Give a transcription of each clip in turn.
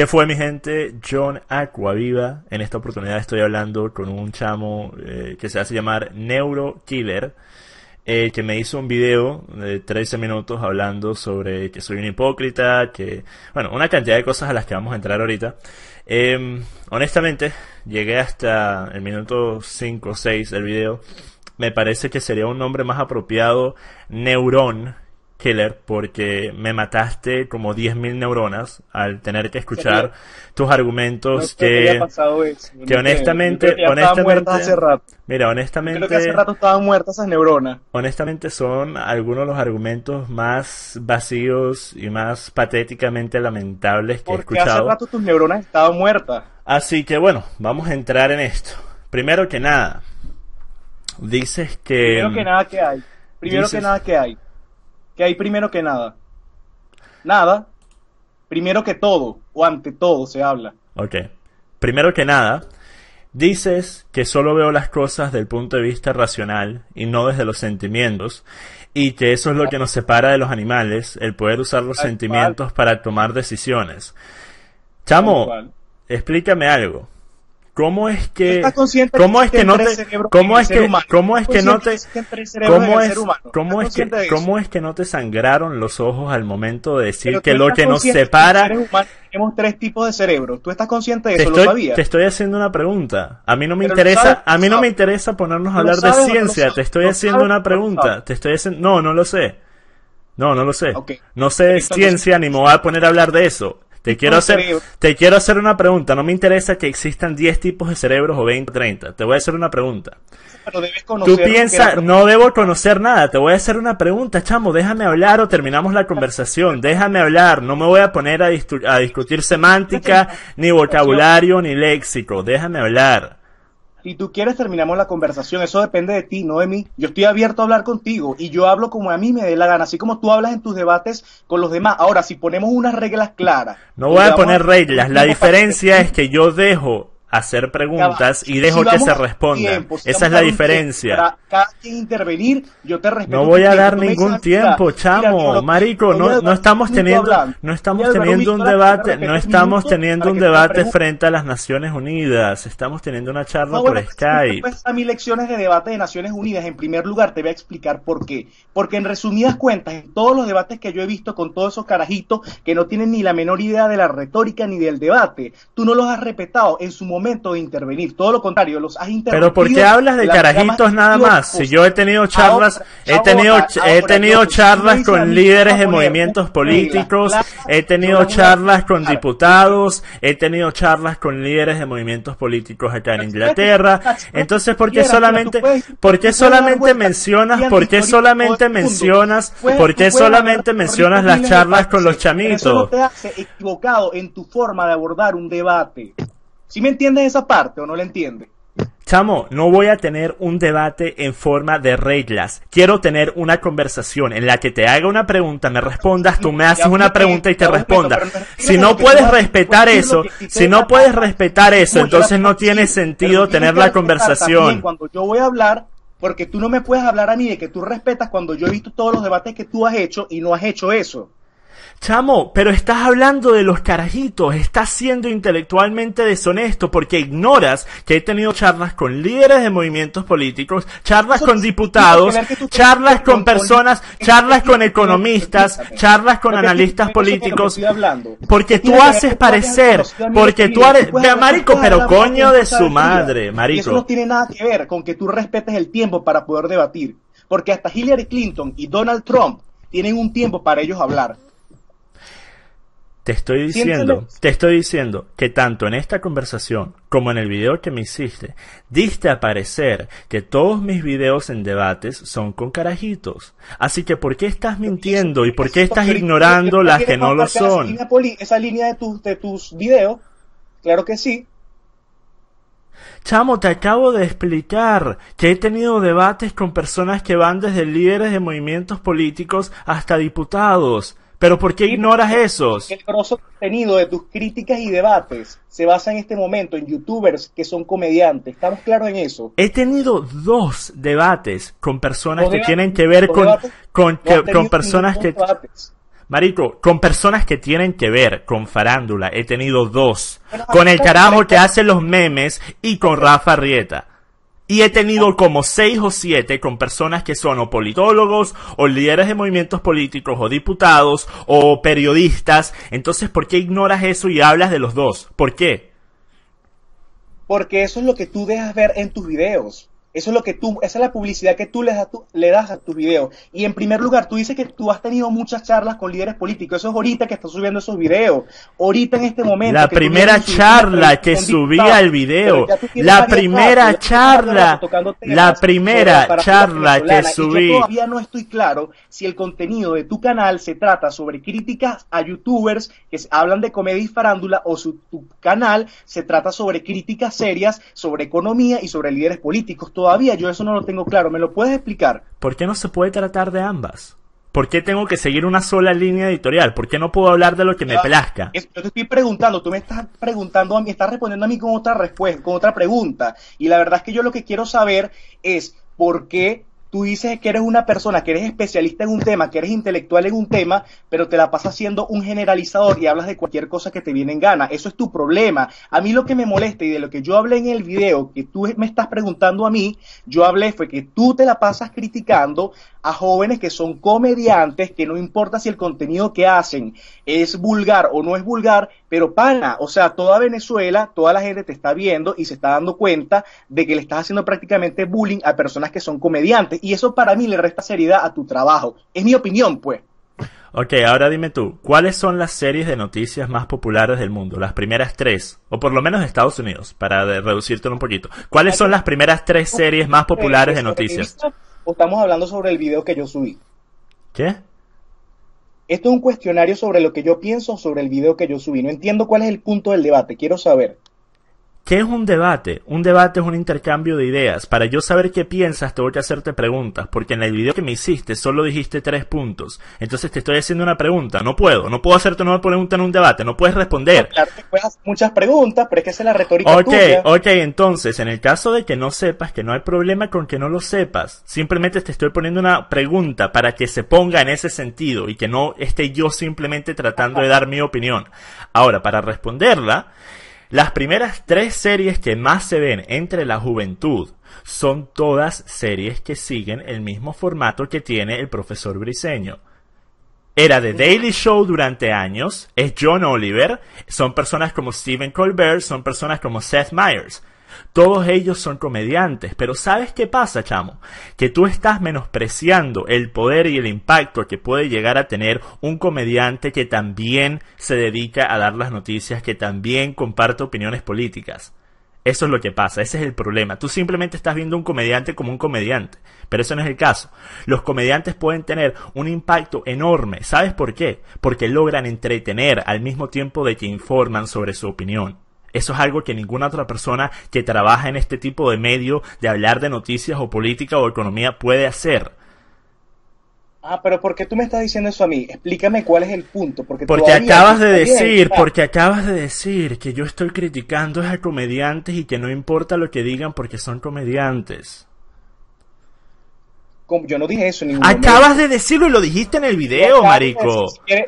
¿Qué fue mi gente? John Aquaviva. En esta oportunidad estoy hablando con un chamo eh, que se hace llamar Neurokiller, eh, que me hizo un video de 13 minutos hablando sobre que soy un hipócrita, que, bueno, una cantidad de cosas a las que vamos a entrar ahorita. Em, honestamente, llegué hasta el minuto 5 o 6 del video. Me parece que sería un nombre más apropiado, Neurón, killer porque me mataste como 10.000 neuronas al tener que escuchar tus argumentos que, que, honestamente, honestamente, mira, honestamente, creo que hace rato estaban muertas esas neuronas. Honestamente son algunos de los argumentos más vacíos y más patéticamente lamentables que he escuchado. Hace rato tus neuronas estaban muertas. Así que bueno, vamos a entrar en esto. Primero que nada, dices que... Primero que nada que hay. Primero que nada que hay ¿Qué hay primero que nada? Nada. Primero que todo, o ante todo se habla. Ok. Primero que nada, dices que solo veo las cosas del punto de vista racional y no desde los sentimientos, y que eso es lo que nos separa de los animales, el poder usar los sentimientos para tomar decisiones. Chamo, explícame algo. ¿Cómo es que cómo es que no te cómo es que cómo es que no te cómo es cómo es que cómo es que no te sangraron los ojos al momento de decir que lo que nos separa tenemos tres tipos de cerebro. ¿Tú estás consciente de eso? Estoy, ¿Lo Te estoy haciendo una pregunta. A mí no me interesa, a mí no me interesa ponernos a hablar de ciencia, te estoy haciendo una pregunta, te estoy haciendo No, no lo sé. No, no lo sé. No sé de ciencia ni me voy a poner a hablar de eso. Te quiero, hacer, te quiero hacer una pregunta. No me interesa que existan 10 tipos de cerebros o 20 o 30. Te voy a hacer una pregunta. Pero debes conocer Tú piensas, no debo conocer nada. Te voy a hacer una pregunta, chamo. Déjame hablar o terminamos la conversación. Déjame hablar. No me voy a poner a discutir semántica, ni vocabulario, ni léxico. Déjame hablar. Y tú quieres, terminamos la conversación. Eso depende de ti, no de mí. Yo estoy abierto a hablar contigo y yo hablo como a mí me dé la gana, así como tú hablas en tus debates con los demás. Ahora, si ponemos unas reglas claras. No voy a poner reglas. La diferencia es que yo dejo hacer preguntas y dejo que se respondan, Esa es la diferencia. cada quien intervenir, yo te respeto. No voy a dar ningún tiempo, chamo. Marico, no, no estamos teniendo, no estamos teniendo un debate, no estamos teniendo un debate frente a las Naciones Unidas. Estamos teniendo una charla por pues, Skype. a mis lecciones de debate de Naciones Unidas, en primer lugar te voy a explicar por qué. Porque en resumidas cuentas, en todos los debates que yo he visto con todos esos carajitos que no tienen ni la menor idea de la retórica ni del debate, tú no los has respetado en su momento momento de intervenir. Todo lo contrario, los has intervenido. Pero ¿por qué hablas de carajitos nada más? Si yo he tenido charlas, he tenido, he tenido charlas con líderes de movimientos políticos, he tenido charlas con diputados, he tenido charlas con líderes de movimientos políticos acá en Inglaterra. Entonces, ¿por qué solamente, por solamente mencionas, por solamente mencionas, por qué solamente mencionas las charlas con los chamitos? te equivocado en tu forma de abordar un debate. Si me entiendes esa parte o no la entiendes? Chamo, no voy a tener un debate en forma de reglas. Quiero tener una conversación en la que te haga una pregunta, me respondas, tú me haces una pregunta y te respondas. Si no puedes respetar eso, si no puedes respetar eso, entonces no tiene sentido tener la conversación. Cuando yo voy a hablar, porque tú no me puedes hablar a mí de que tú respetas cuando yo he visto todos los debates que tú has hecho y no has hecho eso. Chamo, pero estás hablando de los carajitos, estás siendo intelectualmente deshonesto porque ignoras que he tenido charlas con líderes de movimientos políticos, charlas con diputados, charlas con personas, charlas con economistas, charlas con analistas políticos, porque tú haces parecer, porque tú eres, marico, pero coño de su madre, marico. Eso no tiene nada que ver con que tú respetes el tiempo para poder debatir, porque hasta Hillary Clinton y Donald Trump tienen un tiempo para ellos hablar te estoy diciendo, te estoy diciendo que tanto en esta conversación como en el video que me hiciste, diste a parecer que todos mis videos en debates son con carajitos. Así que ¿por qué estás mintiendo y por qué estás ignorando las que no lo son? Esa línea de de tus videos, claro que sí. Chamo, te acabo de explicar que he tenido debates con personas que van desde líderes de movimientos políticos hasta diputados pero ¿por qué ignoras esos? El grosso contenido de tus críticas y debates se basa en este momento en youtubers que son comediantes. ¿Estamos claros en eso? He tenido dos debates con personas que tienen que ver con, con, personas que... Marico, con personas que tienen que ver con farándula, he tenido dos. con el carajo que hace los memes y con Rafa Rieta. Y he tenido como seis o siete con personas que son o politólogos, o líderes de movimientos políticos, o diputados, o periodistas. Entonces, ¿por qué ignoras eso y hablas de los dos? ¿Por qué? Porque eso es lo que tú dejas ver en tus videos. Eso es lo que tú, esa es la publicidad que tú le das, a tu, le das a tus videos. Y en primer lugar, tú dices que tú has tenido muchas charlas con líderes políticos. Eso es ahorita que estás subiendo esos videos. Ahorita en este momento. La primera charla que subía el video. La primera charla. La primera charla que subí. Yo todavía no estoy claro si el contenido de tu canal se trata sobre críticas a youtubers que hablan de comedia y farándula o su tu canal se trata sobre críticas serias sobre economía y sobre líderes políticos todavía yo eso no lo tengo claro. ¿Me lo puedes explicar? ¿Por qué no se puede tratar de ambas? ¿Por qué tengo que seguir una sola línea editorial? ¿Por qué no puedo hablar de lo que me plazca? yo te estoy preguntando, tú me estás preguntando a mí, estás respondiendo a mí con otra respuesta, con otra pregunta. Y la verdad es que yo lo que quiero saber es por qué tú dices que eres una persona, que eres especialista en un tema, que eres intelectual en un tema, pero te la pasas siendo un generalizador y hablas de cualquier cosa que te viene en gana. Eso es tu problema. A mí lo que me molesta y de lo que yo hablé en el video que tú me estás preguntando a mí, yo hablé fue que tú te la pasas criticando a jóvenes que son comediantes, que no importa si el contenido que hacen es vulgar o no es vulgar, pero pana, o sea, toda Venezuela, toda la gente te está viendo y se está dando cuenta de que le estás haciendo prácticamente bullying a personas que son comediantes. Y eso para mí le resta seriedad a tu trabajo. Es mi opinión, pues. Ok, ahora dime tú, ¿cuáles son las series de noticias más populares del mundo? Las primeras tres, o por lo menos de Estados Unidos, para reducirte un poquito. ¿Cuáles son las primeras tres series más populares de noticias? o estamos hablando sobre el video que yo subí? ¿Qué? Esto es un cuestionario sobre lo que yo pienso sobre el video que yo subí. No entiendo cuál es el punto del debate, quiero saber. ¿Qué es un debate? Un debate es un intercambio de ideas. Para yo saber qué piensas, tengo que hacerte preguntas, porque en el video que me hiciste solo dijiste tres puntos. Entonces te estoy haciendo una pregunta. No puedo, no puedo hacerte una pregunta en un debate, no puedes responder. Claro que puedes hacer muchas preguntas, pero es que esa es la retórica Ok, ok, entonces, en el caso de que no sepas, que no hay problema con que no lo sepas, simplemente te estoy poniendo una pregunta para que se ponga en ese sentido y que no esté yo simplemente tratando de dar mi opinión. Ahora, para responderla, las primeras tres series que más se ven entre la juventud son todas series que siguen el mismo formato que tiene el profesor briseño. Era The Daily Show durante años, es John Oliver, son personas como Stephen Colbert, son personas como Seth Meyers. Todos ellos son comediantes, pero ¿sabes qué pasa, chamo? Que tú estás menospreciando el poder y el impacto que puede llegar a tener un comediante que también se dedica a dar las noticias, que también comparte opiniones políticas. Eso es lo que pasa, ese es el problema. Tú simplemente estás viendo un comediante como un comediante, pero eso no es el caso. Los comediantes pueden tener un impacto enorme, ¿sabes por qué? Porque logran entretener al mismo tiempo de que informan sobre su opinión. Eso es algo que ninguna otra persona que trabaja en este tipo de medio de hablar de noticias o política o economía puede hacer. Ah, pero ¿por qué tú me estás diciendo eso a mí? Explícame cuál es el punto. Porque, porque acabas de decir, porque acabas de decir que yo estoy criticando a comediantes y que no importa lo que digan porque son comediantes. Yo no dije eso en ningún Acabas de decirlo y lo dijiste en el video, marico.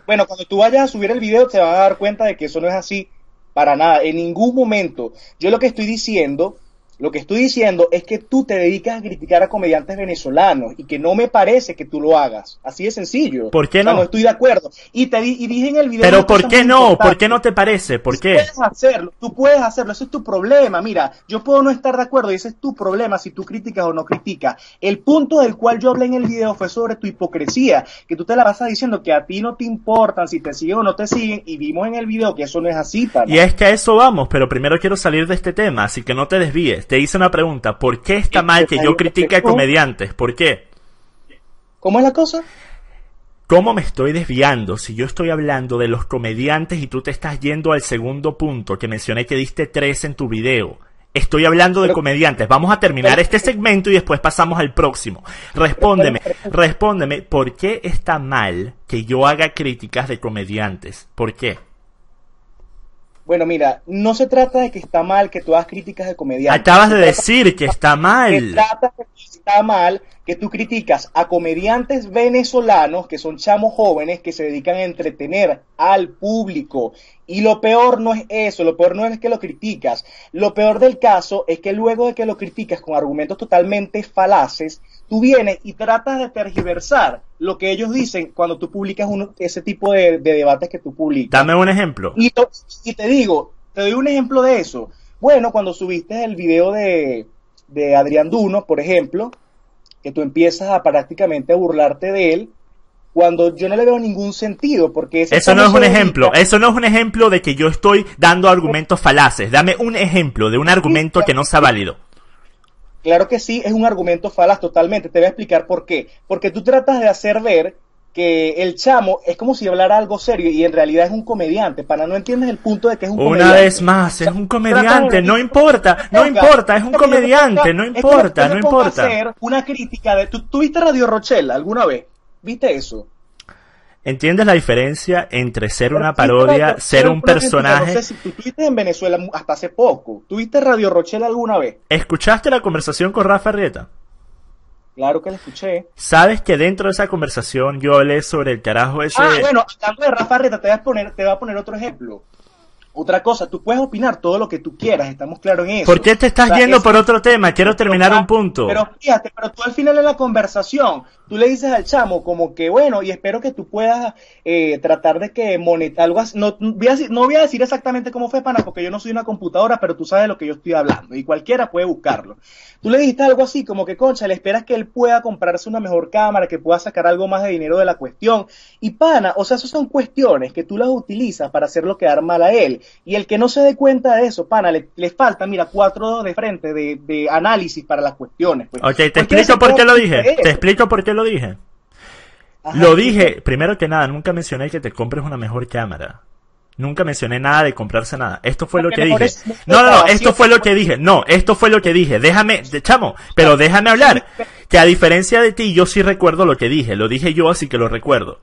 bueno, cuando tú vayas a subir el video te vas a dar cuenta de que eso no es así para nada, en ningún momento. Yo lo que estoy diciendo lo que estoy diciendo es que tú te dedicas a criticar a comediantes venezolanos y que no me parece que tú lo hagas. Así de sencillo. ¿Por qué no? no estoy de acuerdo. Y te dije en el video. Pero ¿por qué no? ¿Por qué no te parece? ¿Por tú qué? Puedes hacerlo. Tú puedes hacerlo. Ese es tu problema. Mira, yo puedo no estar de acuerdo y ese es tu problema si tú criticas o no criticas. El punto del cual yo hablé en el video fue sobre tu hipocresía, que tú te la vas a diciendo que a ti no te importan si te siguen o no te siguen y vimos en el video que eso no es así. Para y es que a eso vamos, pero primero quiero salir de este tema, así que no te desvíes te hice una pregunta. ¿Por qué está mal que yo critique a comediantes? ¿Por qué? ¿Cómo es la cosa? ¿Cómo me estoy desviando si yo estoy hablando de los comediantes y tú te estás yendo al segundo punto que mencioné que diste tres en tu video? Estoy hablando de comediantes. Vamos a terminar este segmento y después pasamos al próximo. Respóndeme, respóndeme, ¿por qué está mal que yo haga críticas de comediantes? ¿Por qué? Bueno, mira, no se trata de que está mal que tú hagas críticas de comediantes. Acabas de decir que está mal. Se trata de que está mal que tú criticas a comediantes venezolanos, que son chamos jóvenes que se dedican a entretener al público. Y lo peor no es eso, lo peor no es que lo criticas. Lo peor del caso es que luego de que lo criticas con argumentos totalmente falaces, tú vienes y tratas de tergiversar lo que ellos dicen cuando tú publicas ese tipo de, debates que tú publicas. Dame un ejemplo. Y, te digo, te doy un ejemplo de eso. Bueno, cuando subiste el video de, de Adrián Duno, por ejemplo, que tú empiezas a prácticamente a burlarte de él, cuando yo no le veo ningún sentido, porque eso no es un ejemplo, eso no es un ejemplo de que yo estoy dando argumentos falaces. Dame un ejemplo de un argumento que no sea válido. Claro que sí, es un argumento falaz totalmente. Te voy a explicar por qué. Porque tú tratas de hacer ver que el chamo es como si hablara algo serio y en realidad es un comediante. Para no entiendes el punto de que es un comediante. Una vez más, es un comediante, no importa, no importa, es un comediante, no importa, no importa. una crítica de... ¿Tú, ¿Tuviste Radio Rochela alguna vez? ¿Viste eso? ¿Entiendes la diferencia entre ser una parodia, ser un personaje? No sé si tú estuviste en Venezuela hasta hace poco. ¿Tuviste Radio Rochelle alguna vez? ¿Escuchaste la conversación con Rafa Rieta? Claro que la escuché. Sabes que dentro de esa conversación yo hablé sobre el carajo ese. Ah, bueno, hablando de Rafa Rieta, te voy a poner, te voy a poner otro ejemplo. Otra cosa, tú puedes opinar todo lo que tú quieras, estamos claros en eso. ¿Por qué te estás yendo por otro tema? Quiero terminar un punto. Pero fíjate, pero tú al final de la conversación, tú le dices al chamo como que bueno, y espero que tú puedas eh, tratar de que monetar algo así. No, voy a, decir exactamente cómo fue, pana, porque yo no soy una computadora, pero tú sabes de lo que yo estoy hablando y cualquiera puede buscarlo. Tú le dijiste algo así como que, concha, le esperas que él pueda comprarse una mejor cámara, que pueda sacar algo más de dinero de la cuestión. Y pana, o sea, esas son cuestiones que tú las utilizas para hacerlo quedar mal a él y el que no se dé cuenta de eso, pana, le, falta, mira, cuatro de frente de, análisis para las cuestiones. Pues. Ok, te explico por qué lo dije. Te explico por qué lo dije. lo dije, primero que nada, nunca mencioné que te compres una mejor cámara. Nunca mencioné nada de comprarse nada. Esto fue lo que dije. no, no, no, esto fue lo que dije. No, esto fue lo que dije. Déjame, chamo, pero déjame hablar. Que a diferencia de ti, yo sí recuerdo lo que dije. Lo dije yo, así que lo recuerdo.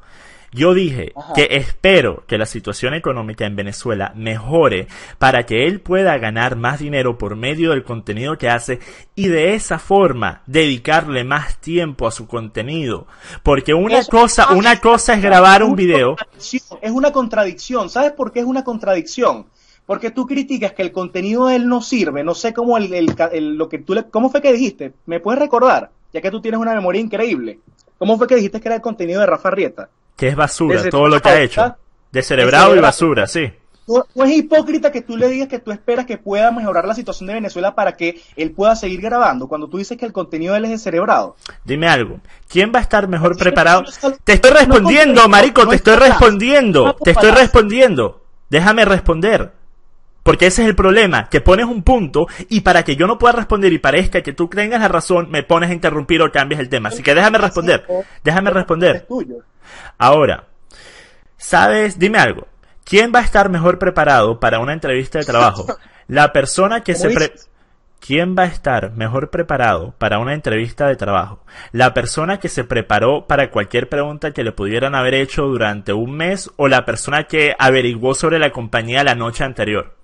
Yo dije que espero que la situación económica en Venezuela mejore para que él pueda ganar más dinero por medio del contenido que hace y de esa forma dedicarle más tiempo a su contenido. Porque una cosa, una cosa es grabar un video. Es una contradicción. ¿Sabes por qué es una contradicción? Porque tú criticas que el contenido de él no sirve. No sé cómo lo que tú le, ¿Cómo fue que dijiste? ¿Me puedes recordar? Ya que tú tienes una memoria increíble. ¿Cómo fue que dijiste que era el contenido de Rafa Rieta? Que es basura, todo lo que ha hecho. Descerebrado y basura, sí. No, es hipócrita que tú le digas que tú esperas que pueda mejorar la situación de Venezuela para que él pueda seguir grabando, cuando tú dices que el contenido de él es descerebrado. Dime algo, ¿quién va a estar mejor preparado? te estoy respondiendo, marico, te estoy respondiendo, te estoy respondiendo. Déjame responder. Porque ese es el problema, que pones un punto y para que yo no pueda responder y parezca que tú tengas la razón, me pones a interrumpir o cambias el tema. Así que déjame responder, déjame responder. Ahora, ¿sabes? Dime algo. ¿Quién va a estar mejor preparado para una entrevista de trabajo? La persona que se... ¿Quién va a estar mejor preparado para una entrevista de trabajo? ¿La persona que se preparó para cualquier pregunta que le pudieran haber hecho durante un mes o la persona que averiguó sobre la compañía la noche anterior?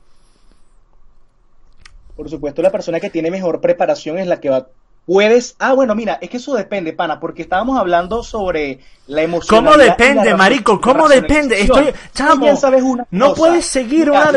Por supuesto, la persona que tiene mejor preparación es la que va Puedes. Ah, bueno, mira, es que eso depende, pana, porque estábamos hablando sobre la emoción. ¿Cómo depende, marico? ¿Cómo depende? Estoy, chamo, sabes una no puedes seguir una,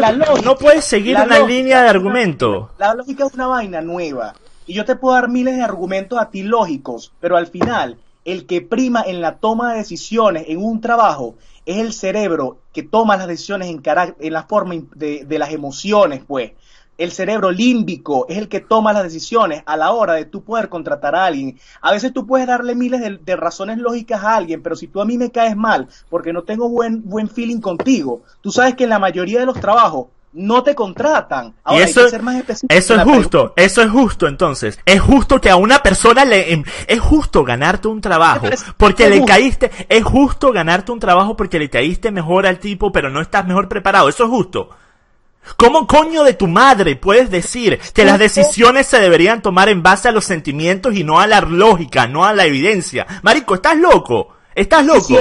no puedes seguir una línea de argumento. La lógica es una vaina nueva y yo te puedo dar miles de argumentos a ti lógicos, pero al final el que prima en la toma de decisiones en un trabajo es el cerebro que toma las decisiones en, en la forma de, de las emociones, pues el cerebro límbico es el que toma las decisiones a la hora de tú poder contratar a alguien. A veces tú puedes darle miles de, razones lógicas a alguien, pero si tú a mí me caes mal porque no tengo buen, buen feeling contigo, tú sabes que en la mayoría de los trabajos no te contratan. Ahora, eso, hay que ser más específico eso es justo, eso es justo entonces. Es justo que a una persona le... Em, es justo ganarte un trabajo porque le caíste... Es justo ganarte un trabajo porque le caíste mejor al tipo, pero no estás mejor preparado. Eso es justo. ¿Cómo coño de tu madre puedes decir que las decisiones se deberían tomar en base a los sentimientos y no a la lógica, no a la evidencia? Marico, estás loco. Estás loco.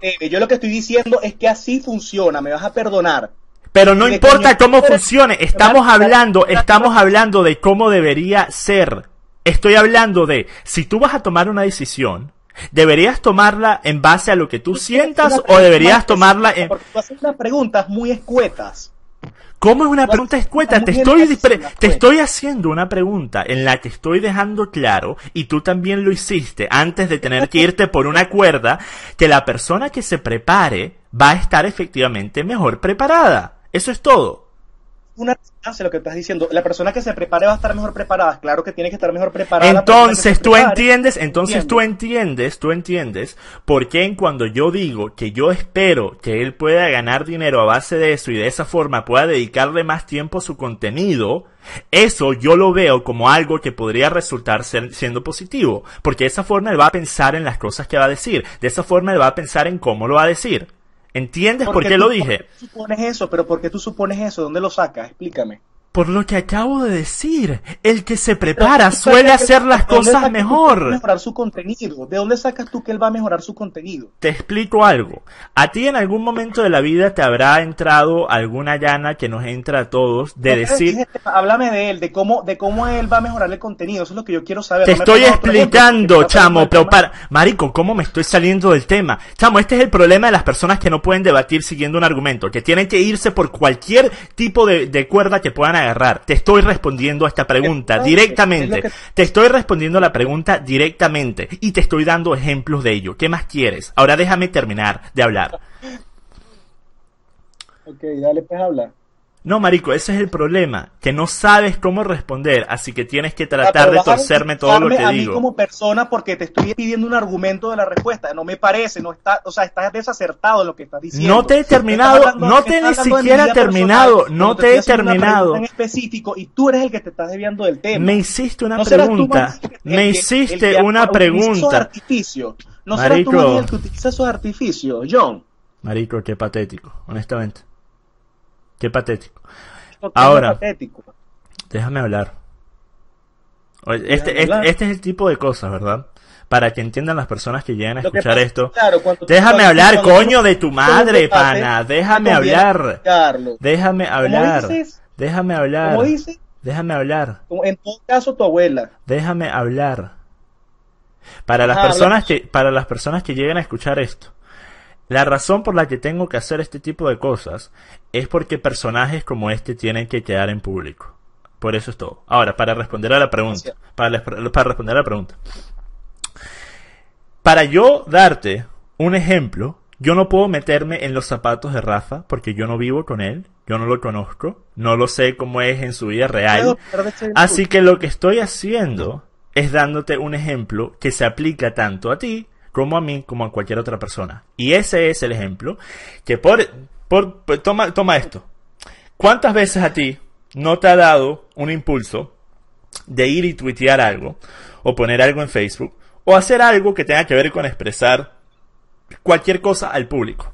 Eh, yo lo que estoy diciendo es que así funciona, me vas a perdonar. Pero no importa cómo funcione, estamos hablando, estamos hablando de cómo debería ser. Estoy hablando de si tú vas a tomar una decisión, ¿Deberías tomarla en base a lo que tú sientas o deberías tomarla en... Porque tú haces unas preguntas muy escuetas. ¿Cómo es una pregunta escueta? Te estoy, te estoy haciendo una pregunta en la que estoy dejando claro, y tú también lo hiciste antes de tener que irte por una cuerda, que la persona que se prepare va a estar efectivamente mejor preparada. Eso es todo una resonancia lo que estás diciendo. La persona que se prepare va a estar mejor preparada. Claro que tiene que estar mejor preparada. Entonces tú entiendes, entonces tú entiendes, tú entiendes porque qué cuando yo digo que yo espero que él pueda ganar dinero a base de eso y de esa forma pueda dedicarle más tiempo a su contenido, eso yo lo veo como algo que podría resultar siendo positivo, porque de esa forma él va a pensar en las cosas que va a decir, de esa forma él va a pensar en cómo lo va a decir. ¿Entiendes por, qué, lo dije? supones eso? ¿Pero por qué tú supones eso? ¿Dónde lo sacas? Explícame por lo que acabo de decir, el que se prepara suele hacer las cosas mejor. Mejorar su contenido. ¿De dónde sacas tú que él va a mejorar su contenido? Te explico algo. A ti en algún momento de la vida te habrá entrado alguna llana que nos entra a todos de decir. Háblame de él, de cómo, de cómo él va a mejorar el contenido. Eso es lo que yo quiero saber. Te estoy explicando, chamo, pero marico, cómo me estoy saliendo del tema. Chamo, este es el problema de las personas que no pueden debatir siguiendo un argumento, que tienen que irse por cualquier tipo de, cuerda que puedan agarrar. Te estoy respondiendo a esta pregunta directamente. Te estoy respondiendo a la pregunta directamente y te estoy dando ejemplos de ello. ¿Qué más quieres? Ahora déjame terminar de hablar. Ok, dale, pues habla. No, marico, ese es el problema, que no sabes cómo responder, así que tienes que tratar de torcerme todo lo que a digo. Mí como persona porque te estoy pidiendo un argumento de la respuesta, no me parece, no está, o sea, estás desacertado en lo que estás diciendo. No te he terminado, no te ni siquiera terminado, no te, he terminado. específico y tú eres el que te estás desviando del tema. Me hiciste una pregunta, me hiciste una pregunta. No marico. el que utiliza esos artificios, John. Marico, qué patético, honestamente. Qué patético. Ahora, déjame este, este, hablar. Este, es el tipo de cosas, ¿verdad? Para que entiendan las personas que llegan a escuchar esto. déjame hablar, coño, de tu madre, pana. Déjame hablar. Déjame hablar. Déjame hablar. Déjame hablar. En todo caso, tu abuela. Déjame hablar. Para las personas que, para las personas que lleguen a escuchar esto, la razón por la que tengo que hacer este tipo de cosas es porque personajes como este tienen que quedar en público. Por eso es todo. Ahora, para responder a la pregunta, para, responder a la pregunta. Para yo darte un ejemplo, yo no puedo meterme en los zapatos de Rafa porque yo no vivo con él, yo no lo conozco, no lo sé cómo es en su vida real. Así que lo que estoy haciendo es dándote un ejemplo que se aplica tanto a ti como a mí, como a cualquier otra persona. Y ese es el ejemplo que por, pues, toma, toma esto. ¿Cuántas veces a ti no te ha dado un impulso de ir y tuitear algo, o poner algo en Facebook, o hacer algo que tenga que ver con expresar cualquier cosa al público?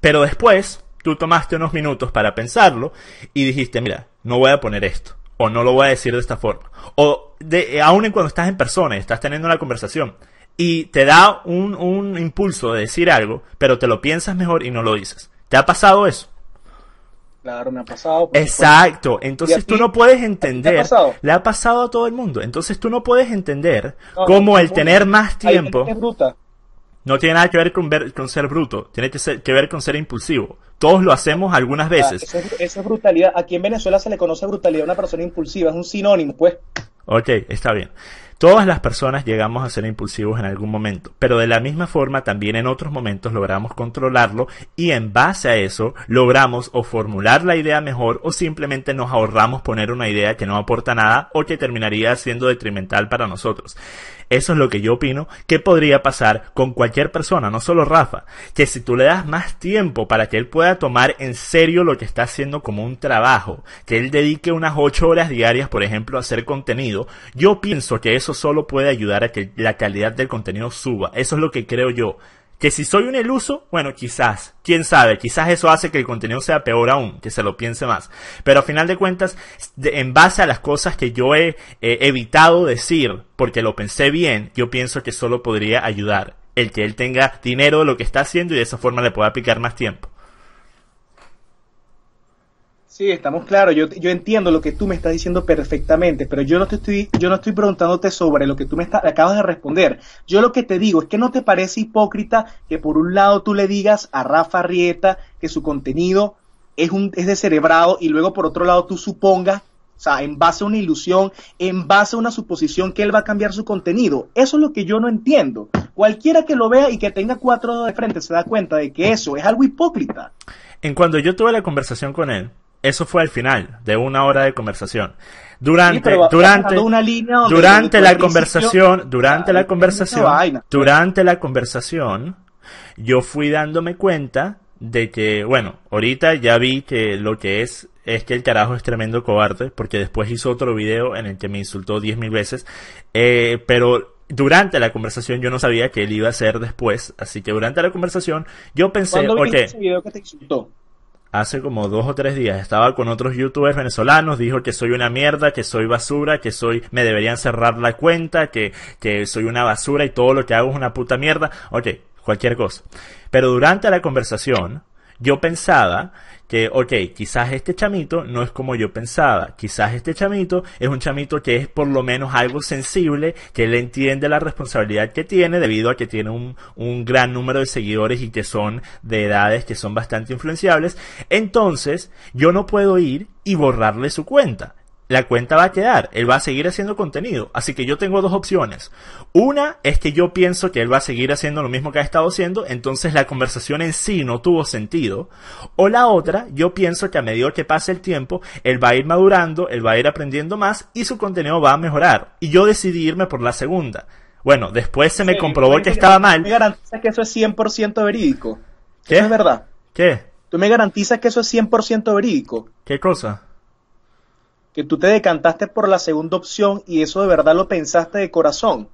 Pero después tú tomaste unos minutos para pensarlo y dijiste, mira, no voy a poner esto, o no lo voy a decir de esta forma, o de, aún cuando estás en persona, y estás teniendo una conversación, y te da un, impulso de decir algo, pero te lo piensas mejor y no lo dices. ¿Te ha pasado eso? Claro, me ha pasado. Exacto. Entonces tú no puedes entender. Ha le ha pasado a todo el mundo. Entonces tú no puedes entender cómo el tener más tiempo. No tiene nada que ver con, ser bruto. Tiene que, ver con ser impulsivo. Todos lo hacemos algunas ah, veces. es brutalidad. Aquí en Venezuela se le conoce brutalidad a una persona impulsiva. Es un sinónimo, pues. Ok, está bien. Todas las personas llegamos a ser impulsivos en algún momento, pero de la misma forma también en otros momentos logramos controlarlo y en base a eso logramos o formular la idea mejor o simplemente nos ahorramos poner una idea que no aporta nada o que terminaría siendo detrimental para nosotros. Eso es lo que yo opino que podría pasar con cualquier persona, no solo Rafa, que si tú le das más tiempo para que él pueda tomar en serio lo que está haciendo como un trabajo, que él dedique unas 8 horas diarias, por ejemplo, a hacer contenido, yo pienso que eso eso solo puede ayudar a que la calidad del contenido suba. Eso es lo que creo yo. Que si soy un eluso bueno, quizás, quién sabe, quizás eso hace que el contenido sea peor aún, que se lo piense más. Pero a final de cuentas, en base a las cosas que yo he evitado decir, porque lo pensé bien, yo pienso que solo podría ayudar el que él tenga dinero de lo que está haciendo y de esa forma le pueda aplicar más tiempo. Sí, estamos claros. Yo, yo entiendo lo que tú me estás diciendo perfectamente, pero yo no te estoy, yo no estoy preguntándote sobre lo que tú me acabas de responder. Yo lo que te digo es que no te parece hipócrita que por un lado tú le digas a Rafa Rieta que su contenido es un es y luego por otro lado tú supongas, o sea, en base a una ilusión, en base a una suposición que él va a cambiar su contenido. Eso es lo que yo no entiendo. Cualquiera que lo vea y que tenga cuatro de frente se da cuenta de que eso es algo hipócrita. En cuando yo tuve la conversación con él, eso fue al final de una hora de conversación. Durante, durante, durante la conversación, durante la ah, conversación, durante la conversación, yo fui dándome cuenta de que, bueno, ahorita ya vi que lo que es es que el carajo es tremendo cobarde, porque después hizo otro video en el que me insultó diez mil veces, eh, pero durante la conversación yo no sabía que él iba a hacer después, así que durante la conversación yo pensé, ¿Cuándo ese video que te insultó? hace como dos o tres días estaba con otros youtubers venezolanos, dijo que soy una mierda, que soy basura, que soy, me deberían cerrar la cuenta, que, que soy una basura y todo lo que hago es una puta mierda. Ok, cualquier cosa. Pero durante la conversación, yo pensaba que, ok, quizás este chamito no es como yo pensaba, quizás este chamito es un chamito que es por lo menos algo sensible, que él entiende la responsabilidad que tiene debido a que tiene un, un gran número de seguidores y que son de edades que son bastante influenciables. Entonces, yo no puedo ir y borrarle su cuenta la cuenta va a quedar, él va a seguir haciendo contenido. Así que yo tengo dos opciones. Una es que yo pienso que él va a seguir haciendo lo mismo que ha estado haciendo, entonces la conversación en sí no tuvo sentido. O la otra, yo pienso que a medida que pase el tiempo, él va a ir madurando, él va a ir aprendiendo más y su contenido va a mejorar. Y yo decidí irme por la segunda. Bueno, después se me comprobó que estaba mal. ¿Me garantizas que eso es 100% verídico? ¿Qué? Eso es verdad. ¿Qué? ¿Tú me garantizas que eso es 100% verídico? qué es verdad qué tú me garantizas que eso es 100 verídico qué cosa? que tú te decantaste por la segunda opción y eso de verdad lo pensaste de corazón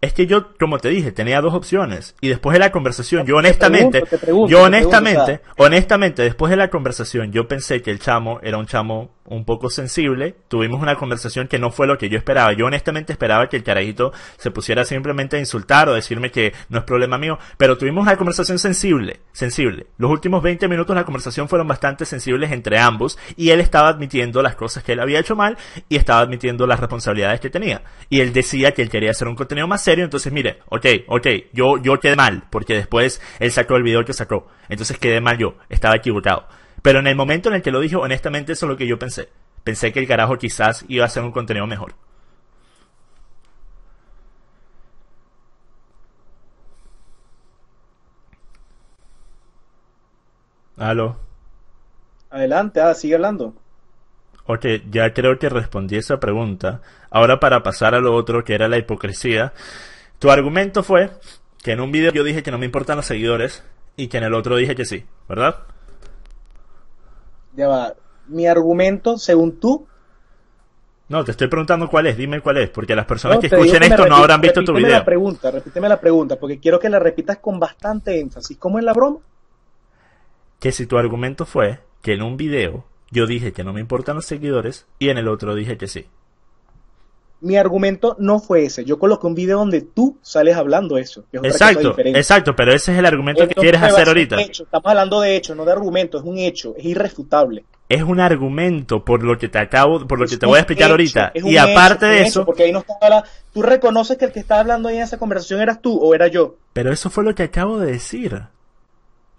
es que yo, como te dije, tenía dos opciones. Y después de la conversación, yo honestamente, yo honestamente, honestamente, después de la conversación, yo pensé que el chamo era un chamo un poco sensible. Tuvimos una conversación que no fue lo que yo esperaba. Yo honestamente esperaba que el carajito se pusiera simplemente a insultar o decirme que no es problema mío. Pero tuvimos una conversación sensible, sensible. Los últimos 20 minutos de la conversación fueron bastante sensibles entre ambos. Y él estaba admitiendo las cosas que él había hecho mal y estaba admitiendo las responsabilidades que tenía. Y él decía que él quería hacer un contenido más entonces mire, ok, ok, yo, yo quedé mal, porque después él sacó el video que sacó. Entonces quedé mal yo, estaba equivocado. Pero en el momento en el que lo dijo, honestamente eso es lo que yo pensé. Pensé que el carajo quizás iba a hacer un contenido mejor. Aló. Adelante, ah, sigue hablando. Ok, ya creo que respondí esa pregunta. Ahora para pasar a lo otro, que era la hipocresía. Tu argumento fue que en un video yo dije que no me importan los seguidores y que en el otro dije que sí, ¿verdad? Ya va. Mi argumento, según tú. No, te estoy preguntando cuál es, dime cuál es, porque las personas que escuchen esto no habrán visto tu video. la pregunta, repíteme la pregunta, porque quiero que la repitas con bastante énfasis. ¿Cómo es la broma? Que si tu argumento fue que en un video yo dije que no me importan los seguidores y en el otro dije que sí. Mi argumento no fue ese. Yo coloqué un video donde tú sales hablando eso. exacto, exacto, pero ese es el argumento que quieres hacer ahorita. Estamos hablando de hecho, no de argumento, es un hecho, es irrefutable es un argumento por lo que te acabo, por lo que te voy a explicar ahorita. y aparte de eso, porque ahí no tú reconoces que el que está hablando ahí en esa conversación eras tú o era yo. Pero eso fue lo que acabo de decir.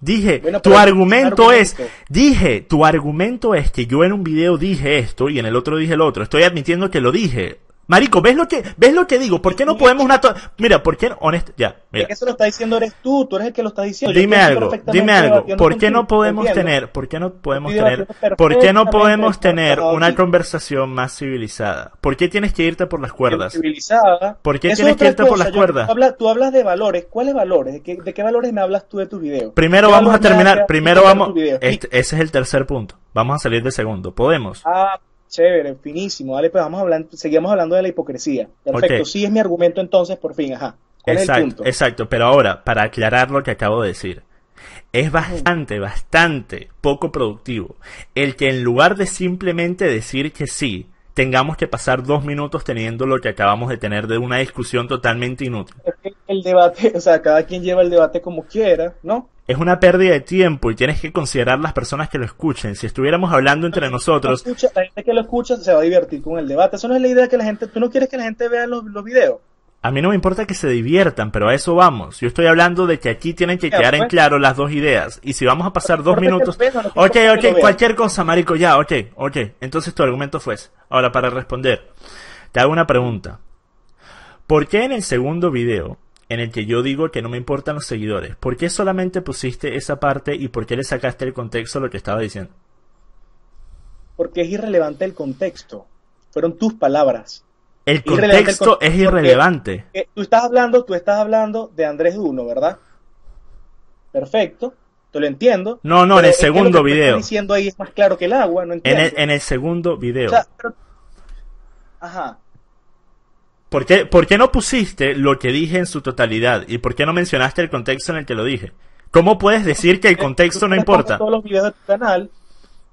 Dije, tu pues, argumento, argumento es, pues. dije, tu argumento es que yo en un video dije esto y en el otro dije el otro. Estoy admitiendo que lo dije. Marico, ¿ves lo que, ves lo que digo? ¿Por qué no podemos una... Mira, ¿por qué... Honesto, ya, mira. Eso lo está diciendo eres tú, tú eres el que lo está diciendo. Dime algo, dime algo. ¿Por qué no podemos tener, por qué no podemos tener, por qué no podemos tener una conversación más civilizada? ¿Por qué tienes que irte por las cuerdas? Civilizada. ¿Por qué tienes que irte por las cuerdas? Tú hablas, de valores. ¿Cuáles valores? ¿De qué, valores me hablas tú de tus videos? Primero vamos a terminar, primero vamos... Este, ese es el tercer punto. Vamos a salir de segundo. Podemos. Ah, chévere, finísimo, dale, pues vamos hablando, seguimos hablando de la hipocresía. Perfecto, sí es mi argumento entonces, por fin, ajá. exacto, el punto? exacto, pero ahora, para aclarar lo que acabo de decir, es bastante, bastante poco productivo el que en lugar de simplemente decir que sí, tengamos que pasar dos minutos teniendo lo que acabamos de tener de una discusión totalmente inútil. Es que El debate, o sea, cada quien lleva el debate como quiera, ¿no? es una pérdida de tiempo y tienes que considerar las personas que lo escuchen. Si estuviéramos hablando entre nosotros... la gente que lo escucha se va a divertir con el debate. Eso no es la idea que la gente... Tú no quieres que la gente vea los, los videos. A mí no me importa que se diviertan, pero a eso vamos. Yo estoy hablando de que aquí tienen que quedar en pues. claro las dos ideas. Y si vamos a pasar dos minutos... Ok, ok, cualquier cosa, Marico, ya, ok, ok. Entonces tu argumento fue... Ese. Ahora, para responder, te hago una pregunta. ¿Por qué en el segundo video en el que yo digo que no me importan los seguidores. ¿Por qué solamente pusiste esa parte y por qué le sacaste el contexto a lo que estaba diciendo? Porque es irrelevante el contexto. Fueron tus palabras. El contexto, es irrelevante. Eh, tú estás hablando, tú estás hablando de Andrés Uno, ¿verdad? Perfecto, te lo entiendo. No, no, en el segundo lo que video. diciendo ahí es más claro que el agua, no En el, segundo video. Ajá. ¿Por qué, no pusiste lo que dije en su totalidad? ¿Y por qué no mencionaste el contexto en el que lo dije? ¿Cómo puedes decir que el eh, contexto no importa? Todos los videos canal.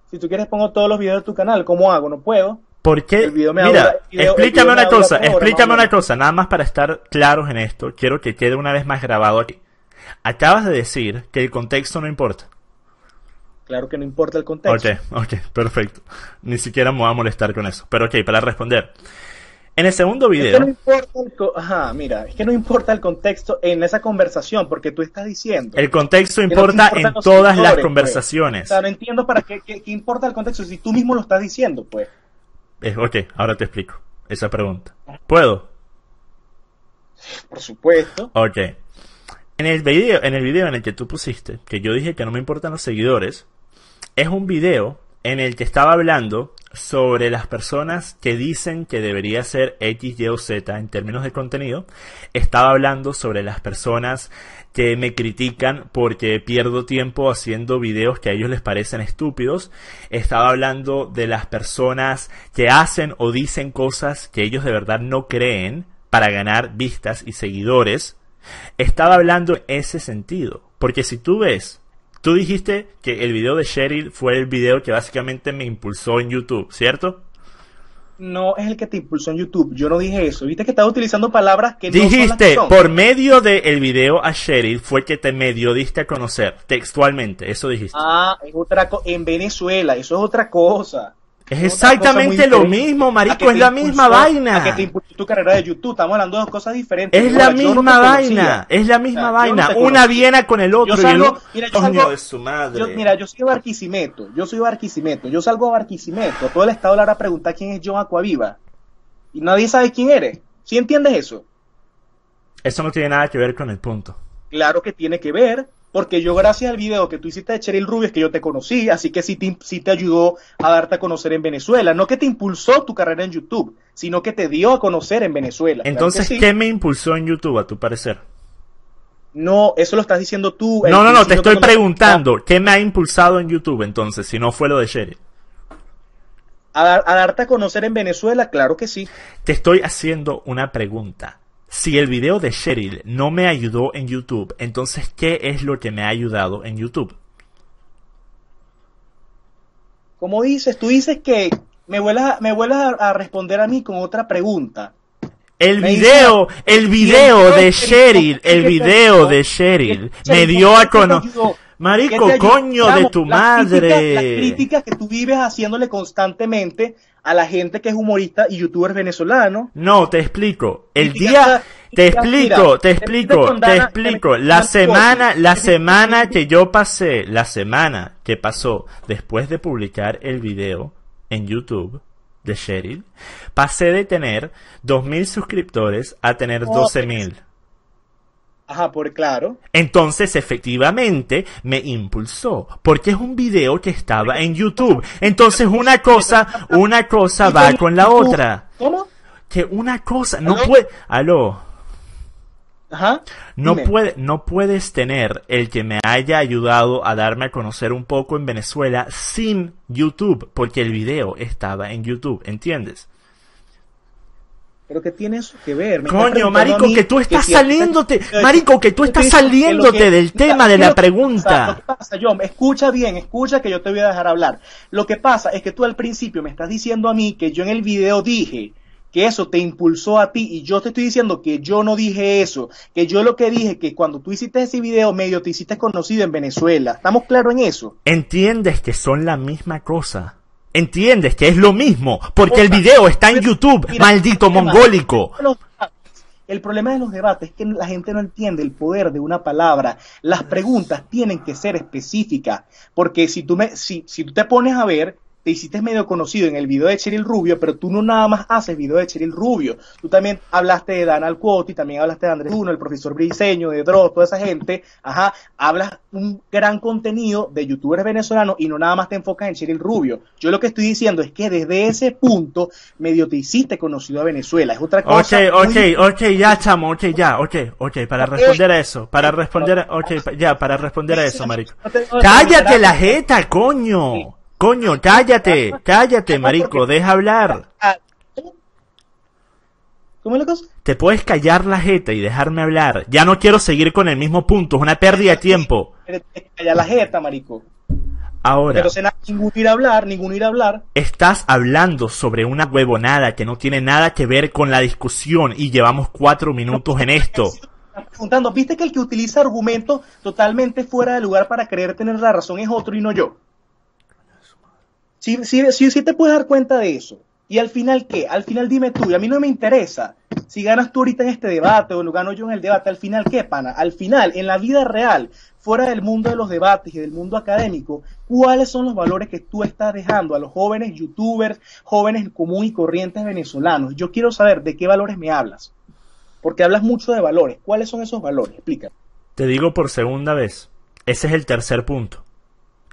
Si tú quieres pongo todos los videos de tu canal, ¿cómo hago? No puedo. ¿Por qué? Mira, explícame una cosa, explícame una cosa, nada más para estar claros en esto, quiero que quede una vez más grabado aquí. Acabas de decir que el contexto no importa. Claro que no importa el contexto. Ok, ok, perfecto. Ni siquiera me voy a molestar con eso. Pero ok, para responder. En el segundo video. Es que no importa el Ajá, mira, es que no importa el contexto en esa conversación, porque tú estás diciendo. El contexto importa, en todas las pues. conversaciones. O sea, no entiendo para qué, importa el contexto si tú mismo lo estás diciendo, pues. ok, ahora te explico esa pregunta. ¿Puedo? Por supuesto. Ok. En el video, en el video en el que tú pusiste, que yo dije que no me importan los seguidores, es un video en el que estaba hablando sobre las personas que dicen que debería ser X, Y o Z en términos de contenido, estaba hablando sobre las personas que me critican porque pierdo tiempo haciendo videos que a ellos les parecen estúpidos, estaba hablando de las personas que hacen o dicen cosas que ellos de verdad no creen para ganar vistas y seguidores, estaba hablando en ese sentido, porque si tú ves Tú dijiste que el video de Cheryl fue el video que básicamente me impulsó en YouTube, ¿cierto? No es el que te impulsó en YouTube. Yo no dije eso. Viste que estaba utilizando palabras que dijiste, no son por medio del video a Cheryl fue que te medio diste a conocer textualmente. Eso dijiste. Ah, es otra en Venezuela. Eso es otra cosa. Es exactamente lo mismo, marico, es la misma vaina. que te tu carrera de YouTube, estamos hablando de dos cosas diferentes. Es la misma vaina, es la misma vaina. Una viena con el otro. Yo Mira, yo de su madre. mira, yo soy Barquisimeto, yo soy Barquisimeto, yo salgo a Barquisimeto, todo el estado le hará preguntar quién es John Acuaviva. Y nadie sabe quién eres. ¿Sí entiendes eso? Eso no tiene nada que ver con el punto. Claro que tiene que ver, porque yo gracias al video que tú hiciste de Cheryl Rubio es que yo te conocí, así que sí te, te ayudó a darte a conocer en Venezuela, no que te impulsó tu carrera en YouTube, sino que te dio a conocer en Venezuela. Entonces, ¿qué me impulsó en YouTube a tu parecer? No, eso lo estás diciendo tú. No, no, no, te estoy preguntando, ¿qué me ha impulsado en YouTube entonces, si no fue lo de Cheryl? a darte a conocer en Venezuela, claro que sí. Te estoy haciendo una pregunta. Si el video de Cheryl no me ayudó en YouTube, entonces ¿qué es lo que me ha ayudado en YouTube? Como dices, tú dices que me vuelas, me vuelas a, responder a mí con otra pregunta. El video, el video de Cheryl, el video de Cheryl me dio a conocer. Marico, coño de tu madre. Crítica, la que tú vives haciéndole constantemente a la gente que es humorista y youtuber venezolano. No, te explico. El día. Te explico, te explico, te, explico. La semana, la semana que yo pasé, la semana que pasó después de publicar el video en YouTube de Sheryl, pasé de tener 2.000 suscriptores a tener 12.000. Ajá, por claro. Entonces, efectivamente, me impulsó, porque es un video que estaba en YouTube. Entonces, una cosa, una cosa va con la otra. ¿Cómo? Que una cosa no puede, aló. Ajá. No puede, no puedes tener el que me haya ayudado a darme a conocer un poco en Venezuela sin YouTube, porque el video estaba en YouTube, ¿entiendes? pero que tiene eso que ver. Coño, marico, que tú estás saliéndote, marico, que tú estás saliéndote del tema de la pregunta. ¿Qué pasa, escucha bien, escucha que yo te voy a dejar hablar. Lo que pasa es que tú al principio me estás diciendo a mí que yo en el video dije que eso te impulsó a ti y yo te estoy diciendo que yo no dije eso, que yo lo que dije que cuando tú hiciste ese video medio te hiciste conocido en Venezuela. ¿Estamos claros en eso? Entiendes que son la misma cosa. ¿Entiendes? Que es lo mismo, porque el video está en YouTube, maldito mongólico. El problema de los debates es que la gente no entiende el poder de una palabra. Las preguntas tienen que ser específicas, porque si tú, me, si, si tú te pones a ver, te hiciste medio conocido en el video de Cheryl Rubio, pero tú no nada más haces video de Cheryl Rubio. Tú también hablaste de Dan Alcuoti, también hablaste de Andrés Uno, el profesor Briseño, de Dross, toda esa gente. Ajá, hablas un gran contenido de youtubers venezolanos y no nada más te enfocas en Cheryl Rubio. Yo lo que estoy diciendo es que desde ese punto medio te hiciste conocido a Venezuela. Es otra cosa. Ok, ok, ok, ya chamo, ok, ya, ok, ok, para responder a eso, para responder, ya, para responder a eso, marico. Cállate la jeta, coño. Coño, cállate, cállate, marico, deja hablar. ¿Cómo es Te puedes callar la jeta y dejarme hablar. Ya no quiero seguir con el mismo punto, es una pérdida de tiempo. Callar la jeta, marico. Ahora. Pero ningún ir a hablar, ningún ir a hablar. Estás hablando sobre una huevonada que no tiene nada que ver con la discusión y llevamos cuatro minutos en esto. Preguntando, viste que el que utiliza argumentos totalmente fuera de lugar para creer tener la razón es otro y no yo. Si, si, si, te puedes dar cuenta de eso, y al final qué, al final dime tú, y a mí no me interesa si ganas tú ahorita en este debate o lo gano yo en el debate, al final qué, pana, al final, en la vida real, fuera del mundo de los debates y del mundo académico, cuáles son los valores que tú estás dejando a los jóvenes youtubers, jóvenes común y corrientes venezolanos. Yo quiero saber de qué valores me hablas, porque hablas mucho de valores. ¿Cuáles son esos valores? Explica. Te digo por segunda vez, ese es el tercer punto.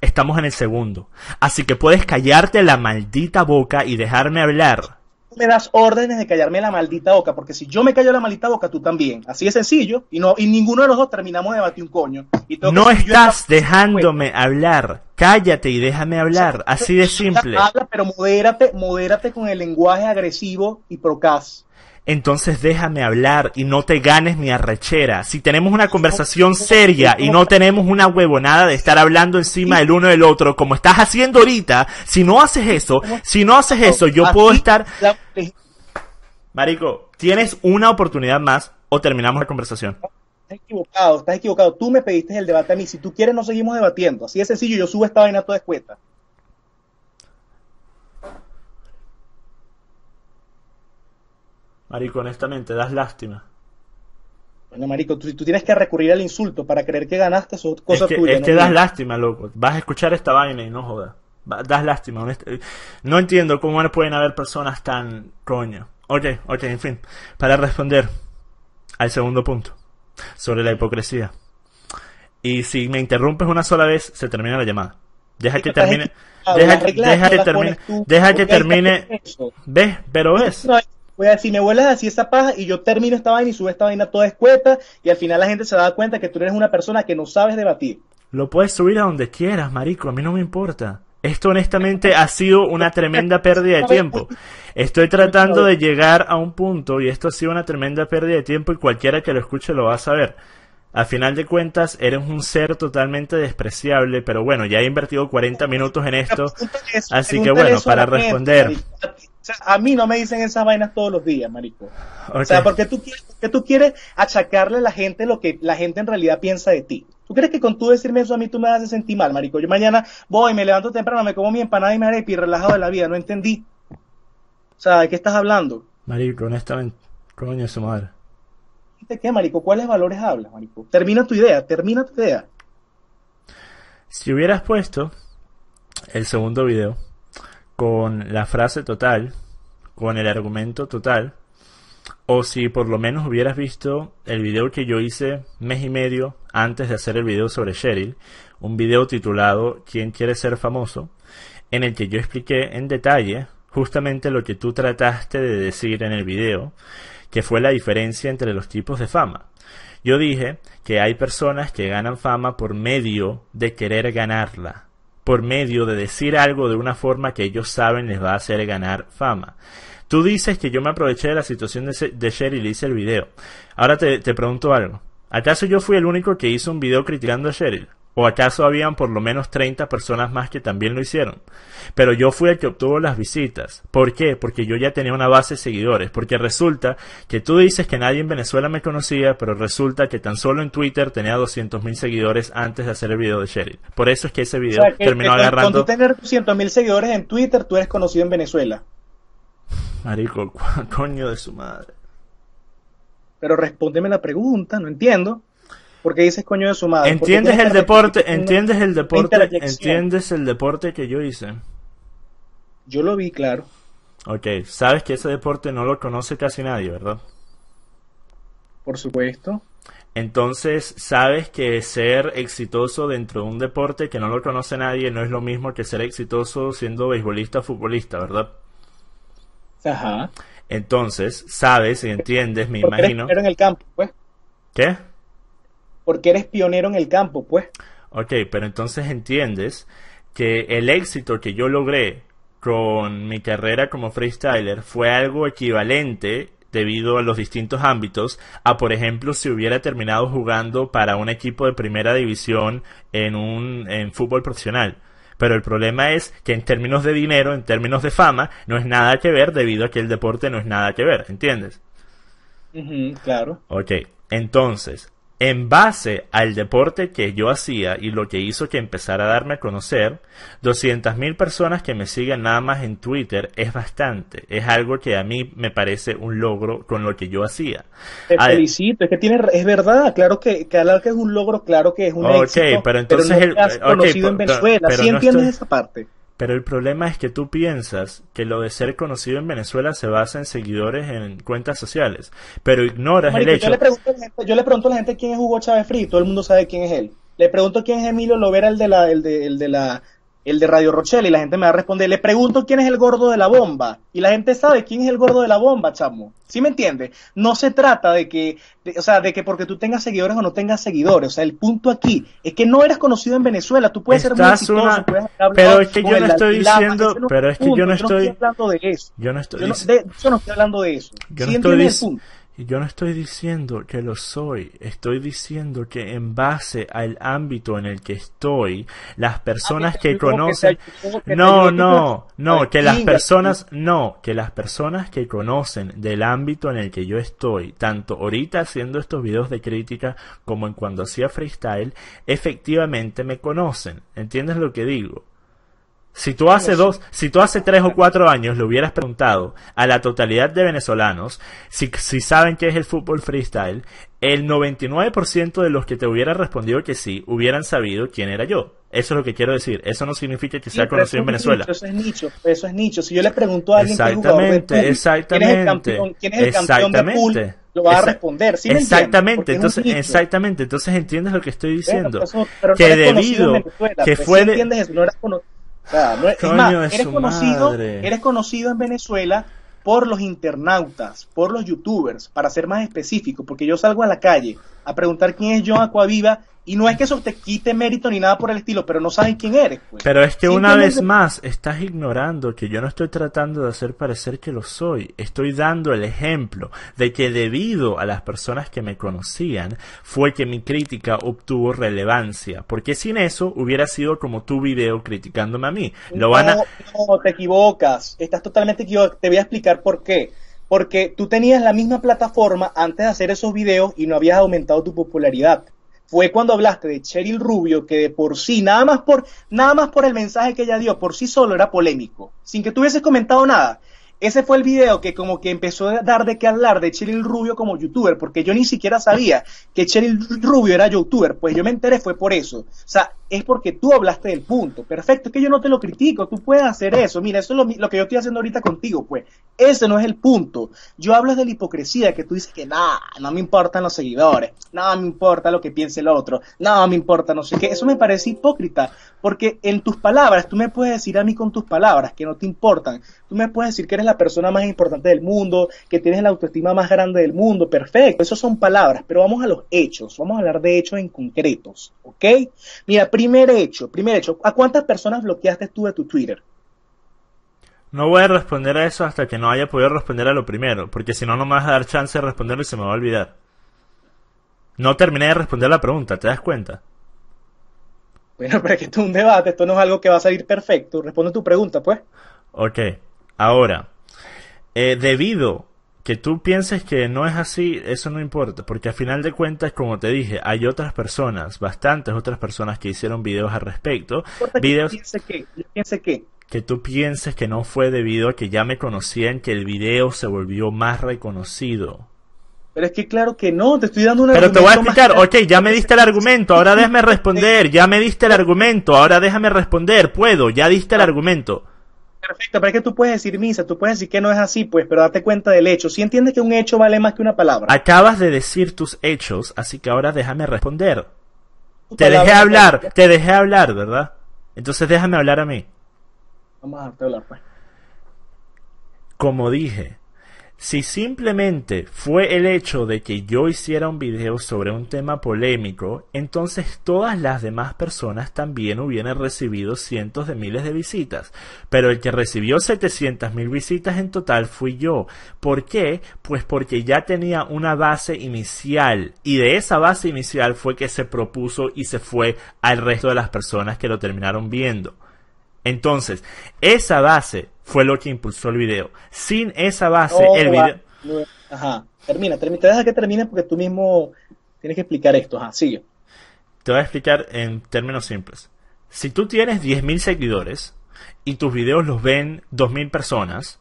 Estamos en el segundo. Así que puedes callarte la maldita boca y dejarme hablar. Me das órdenes de callarme la maldita boca, porque si yo me callo la maldita boca, tú también. Así de sencillo. Y, no, y ninguno de los dos terminamos de batir un coño. no estás dejándome hablar. Cállate y déjame hablar. Así de simple. Habla, pero modérate, modérate con el lenguaje agresivo y procaz entonces déjame hablar y no te ganes mi arrechera. Si tenemos una conversación seria y no tenemos una huevonada de estar hablando encima del uno del otro, como estás haciendo ahorita, si no haces eso, si no haces eso, yo puedo estar... Marico, tienes una oportunidad más o terminamos la conversación. Estás equivocado, estás equivocado. Tú me pediste el debate a mí. Si tú quieres, no seguimos debatiendo. Así de sencillo, yo subo esta vaina toda escueta. Marico, honestamente, das lástima. Bueno, Marico, tú, tienes que recurrir al insulto para creer que ganaste, eso es cosa es que, Es das lástima, loco. Vas a escuchar esta vaina y no joda. Das lástima. Eh, no entiendo cómo pueden haber personas tan coño. Ok, ok, en fin. Para responder al segundo punto sobre la hipocresía. Y si me interrumpes una sola vez, se termina la llamada. Deja que termine. Deja, deja, que termine. Deja que termine. ¿Ves? Pero ves voy a decir, me vuelas así esa paja y yo termino esta vaina y subo esta vaina toda escueta y al final la gente se da cuenta que tú eres una persona que no sabes debatir. Lo puedes subir a donde quieras, marico, a mí no me importa. Esto honestamente ha sido una tremenda pérdida de tiempo. Estoy tratando de llegar a un punto y esto ha sido una tremenda pérdida de tiempo y cualquiera que lo escuche lo va a saber. A final de cuentas, eres un ser totalmente despreciable, pero bueno, ya he invertido 40 minutos en esto. Así que bueno, para responder. O sea, a mí no me dicen esas vainas todos los días, marico. O sea, porque tú, quieres, tú quieres achacarle a la gente lo que la gente en realidad piensa de ti. ¿Tú crees que con tú decirme eso a mí tú me haces sentir mal, marico? Yo mañana voy, me levanto temprano, me como mi empanada y me haré y relajado de la vida. No entendí. O sea, ¿de qué estás hablando? Marico, honestamente, coño su madre. ¿De qué, marico? ¿Cuáles valores hablas, marico? Termina tu idea, termina tu idea. Si hubieras puesto el segundo video, con la frase total, con el argumento total, o si por lo menos hubieras visto el video que yo hice mes y medio antes de hacer el video sobre Cheryl, un video titulado ¿Quién quiere ser famoso? en el que yo expliqué en detalle justamente lo que tú trataste de decir en el video, que fue la diferencia entre los tipos de fama. Yo dije que hay personas que ganan fama por medio de querer ganarla, por medio de decir algo de una forma que ellos saben les va a hacer ganar fama. Tú dices que yo me aproveché de la situación de, de y hice el video. Ahora te, te pregunto algo. ¿Acaso yo fui el único que hizo un video criticando a Sheryl. ¿O acaso habían por lo menos 30 personas más que también lo hicieron? Pero yo fui el que obtuvo las visitas. ¿Por qué? Porque yo ya tenía una base de seguidores. Porque resulta que tú dices que nadie en Venezuela me conocía, pero resulta que tan solo en Twitter tenía 200.000 seguidores antes de hacer el video de Sherry. Por eso es que ese video o terminó eh, agarrando... Cuando con tener 200.000 seguidores en Twitter, tú eres conocido en Venezuela. Marico, coño de su madre. Pero respóndeme la pregunta, no entiendo porque dices coño de su madre. Entiendes el deporte, entiendes el deporte, entiendes el deporte que yo hice. Yo lo vi, claro. Ok, sabes que ese deporte no lo conoce casi nadie, ¿verdad? Por supuesto. Entonces, sabes que ser exitoso dentro de un deporte que no lo conoce nadie no es lo mismo que ser exitoso siendo beisbolista o futbolista, ¿verdad? Ajá. Entonces, sabes y entiendes, me imagino. Pero en el campo, pues. ¿Qué? porque eres pionero en el campo, pues. Ok, pero entonces entiendes que el éxito que yo logré con mi carrera como freestyler fue algo equivalente debido a los distintos ámbitos a por ejemplo si hubiera terminado jugando para un equipo de primera división en un en fútbol profesional pero el problema es que en términos de dinero, en términos de fama, no es nada que ver debido a que el deporte no es nada que ver, ¿entiendes? claro. Ok, entonces, en base al deporte que yo hacía y lo que hizo que empezara a darme a conocer, 200.000 personas que me siguen nada más en Twitter es bastante. Es algo que a mí me parece un logro con lo que yo hacía. es que tiene, es verdad, claro que, claro que es un logro, claro que es un éxito. pero entonces el... has conocido en Venezuela, ¿sí entiendes esa parte? Pero el problema es que tú piensas que lo de ser conocido en Venezuela se basa en seguidores en cuentas sociales, pero ignoras el hecho. Yo le, pregunto a la gente, yo le pregunto a la gente quién es Hugo Chávez Frío, todo el mundo sabe quién es él. Le pregunto quién es Emilio Lovera, el de la, el de, el de la el de Radio Rochelle, y la gente me va a responder, le pregunto quién es el gordo de la bomba, y la gente sabe quién es el gordo de la bomba, chamo. ¿Sí me entiendes? No se trata de que, o sea, de que porque tú tengas seguidores o no tengas seguidores, o sea, el punto aquí es que no eres conocido en Venezuela, tú puedes ser muy exitoso, pero es que yo no estoy diciendo, pero es que yo no estoy hablando de eso. Yo no estoy, hablando de eso. Yo no y yo no estoy diciendo que lo soy, estoy diciendo que en base al ámbito en el que estoy, las personas ah, que conocen... No, no, no, que las personas, no, que las personas que conocen del ámbito en el que yo estoy, tanto ahorita haciendo estos videos de crítica como en cuando hacía freestyle, efectivamente me conocen. ¿Entiendes lo que digo? Si tú hace dos, si tú hace tres o cuatro años le hubieras preguntado a la totalidad de venezolanos si, si saben qué es el fútbol freestyle, el 99% de los que te hubieran respondido que sí hubieran sabido quién era yo. Eso es lo que quiero decir. Eso no significa que sea conocido en Venezuela. eso es nicho. Eso es nicho. Si yo le pregunto a alguien exactamente, que ¿quién es el campeón, es el campeón de pool? Lo va a responder. exactamente, entonces, exactamente. Entonces entiendes lo que estoy diciendo. pero que no debido que pues, fue entiendes eso, es, más, eres conocido, eres conocido en Venezuela por los internautas, por los youtubers, para ser más específico, porque yo salgo a la calle a preguntar quién es John Acuaviva y no es que eso te quite mérito ni nada por el estilo, pero no saben quién eres. Pues. Pero es que una vez más estás ignorando que yo no estoy tratando de hacer parecer que lo soy. Estoy dando el ejemplo de que debido a las personas que me conocían fue que mi crítica obtuvo relevancia. Porque sin eso hubiera sido como tu video criticándome a mí. Lo no, no, te equivocas. Estás totalmente equivocado. Te voy a explicar por qué porque tú tenías la misma plataforma antes de hacer esos videos y no habías aumentado tu popularidad fue cuando hablaste de Cheryl Rubio, que de por sí, nada más por, nada más por el mensaje que ella dio, por sí solo era polémico, sin que tú hubieses comentado nada. Ese fue el video que como que empezó a dar de qué hablar de Cheryl Rubio como youtuber, porque yo ni siquiera sabía que Cheryl Rubio era youtuber, pues yo me enteré fue por eso. O sea, es porque tú hablaste del punto. Perfecto, es que yo no te lo critico, tú puedes hacer eso. Mira, eso es lo, que yo estoy haciendo ahorita contigo, pues. Ese no es el punto. Yo hablo de la hipocresía, que tú dices que nada, no me importan los seguidores, nada me importa lo que piense el otro, nada me importa no sé qué. Eso me parece hipócrita, porque en tus palabras, tú me puedes decir a mí con tus palabras que no te importan. Tú me puedes decir que eres la persona más importante del mundo, que tienes la autoestima más grande del mundo, perfecto. esas son palabras, pero vamos a los hechos, vamos a hablar de hechos en concretos, ¿ok? Mira, Primer hecho, primer hecho, ¿a cuántas personas bloqueaste tú de tu Twitter? No voy a responder a eso hasta que no haya podido responder a lo primero, porque si no, no me vas a dar chance de responderlo y se me va a olvidar. No terminé de responder la pregunta, ¿te das cuenta? Bueno, pero que esto es un debate, esto no es algo que va a salir perfecto. Responde tu pregunta, pues. Ok, ahora, eh, debido que tú pienses que no es así, eso no importa, porque a final de cuentas, como te dije, hay otras personas, bastantes otras personas que hicieron videos al respecto. Videos... Que que tú pienses que no fue debido a que ya me conocían que el video se volvió más reconocido. Pero es que claro que no, te estoy dando una Pero te voy a explicar, ok, ya me diste el argumento, ahora déjame responder, ya me diste el argumento, ahora déjame responder, puedo, ya diste el ah. argumento. Perfecto, pero es que tú puedes decir misa, tú puedes decir que no es así, pues, pero date cuenta del hecho. Si entiendes que un hecho vale más que una palabra. Acabas de decir tus hechos, así que ahora déjame responder. te dejé hablar, te dejé hablar, ¿verdad? Entonces déjame hablar a mí. Vamos a dejarte hablar, pues. Como dije, si simplemente fue el hecho de que yo hiciera un video sobre un tema polémico, entonces todas las demás personas también hubieran recibido cientos de miles de visitas. Pero el que recibió 700 mil visitas en total fui yo. ¿Por qué? Pues porque ya tenía una base inicial. Y de esa base inicial fue que se propuso y se fue al resto de las personas que lo terminaron viendo. Entonces, esa base fue lo que impulsó el video. Sin esa base, el video... ajá, termina, termina, te deja que termine porque tú mismo tienes que explicar esto, ajá, sigue. Te voy a explicar en términos simples. Si tú tienes 10.000 seguidores y tus videos los ven 2.000 personas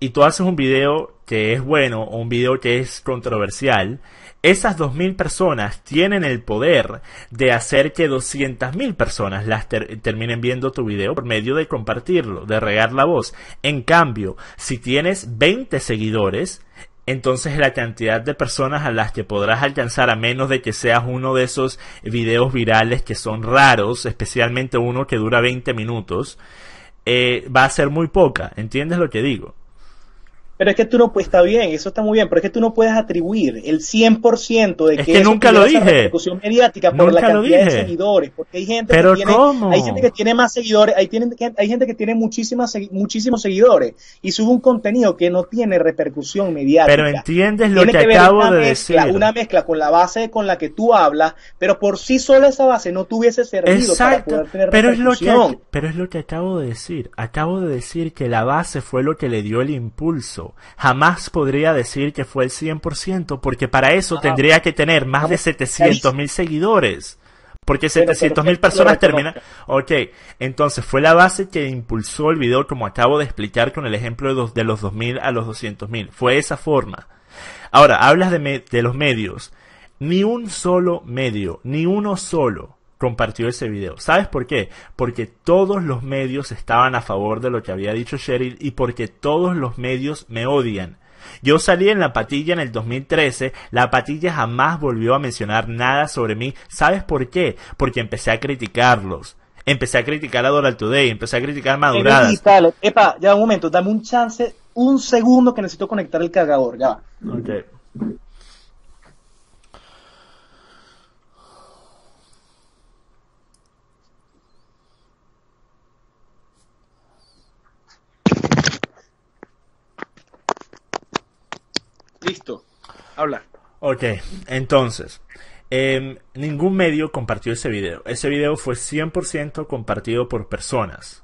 y tú haces un video que es bueno o un video que es controversial esas 2.000 personas tienen el poder de hacer que 200.000 personas las terminen viendo tu video por medio de compartirlo, de regar la voz. En cambio, si tienes 20 seguidores, entonces la cantidad de personas a las que podrás alcanzar a menos de que seas uno de esos videos virales que son raros, especialmente uno que dura 20 minutos, eh, va a ser muy poca. ¿Entiendes lo que digo? pero es que tú no, pues está bien, eso está muy bien, pero es que tú no puedes atribuir el 100% de que, es que repercusión mediática por la cantidad de seguidores, porque hay gente que tiene, que más seguidores, hay, gente que tiene muchísimas, muchísimos seguidores y sube un contenido que no tiene repercusión mediática. Pero entiendes lo que, acabo de decir. Una mezcla con la base con la que tú hablas, pero por sí sola esa base no tuviese servido para poder tener pero Es lo que, pero es lo que acabo de decir. Acabo de decir que la base fue lo que le dio el impulso Jamás podría decir que fue el 100% porque para eso tendría que tener más de 700 mil seguidores. Porque 700 mil personas terminan... Ok, entonces fue la base que impulsó el video como acabo de explicar con el ejemplo de, los, 2.000 a los mil. Fue esa forma. Ahora, hablas de, de los medios. Ni un solo medio, ni uno solo compartió ese video. ¿Sabes por qué? Porque todos los medios estaban a favor de lo que había dicho Sheryl y porque todos los medios me odian. Yo salí en la patilla en el 2013, la patilla jamás volvió a mencionar nada sobre mí. ¿Sabes por qué? Porque empecé a criticarlos. Empecé a criticar a Doral Today, empecé a criticar a Maduradas. Epa, ya un momento, dame un chance, un segundo que necesito conectar el cargador, ya Listo. Habla. Ok, entonces. Em, ningún medio compartió ese video. Ese video fue 100% compartido por personas.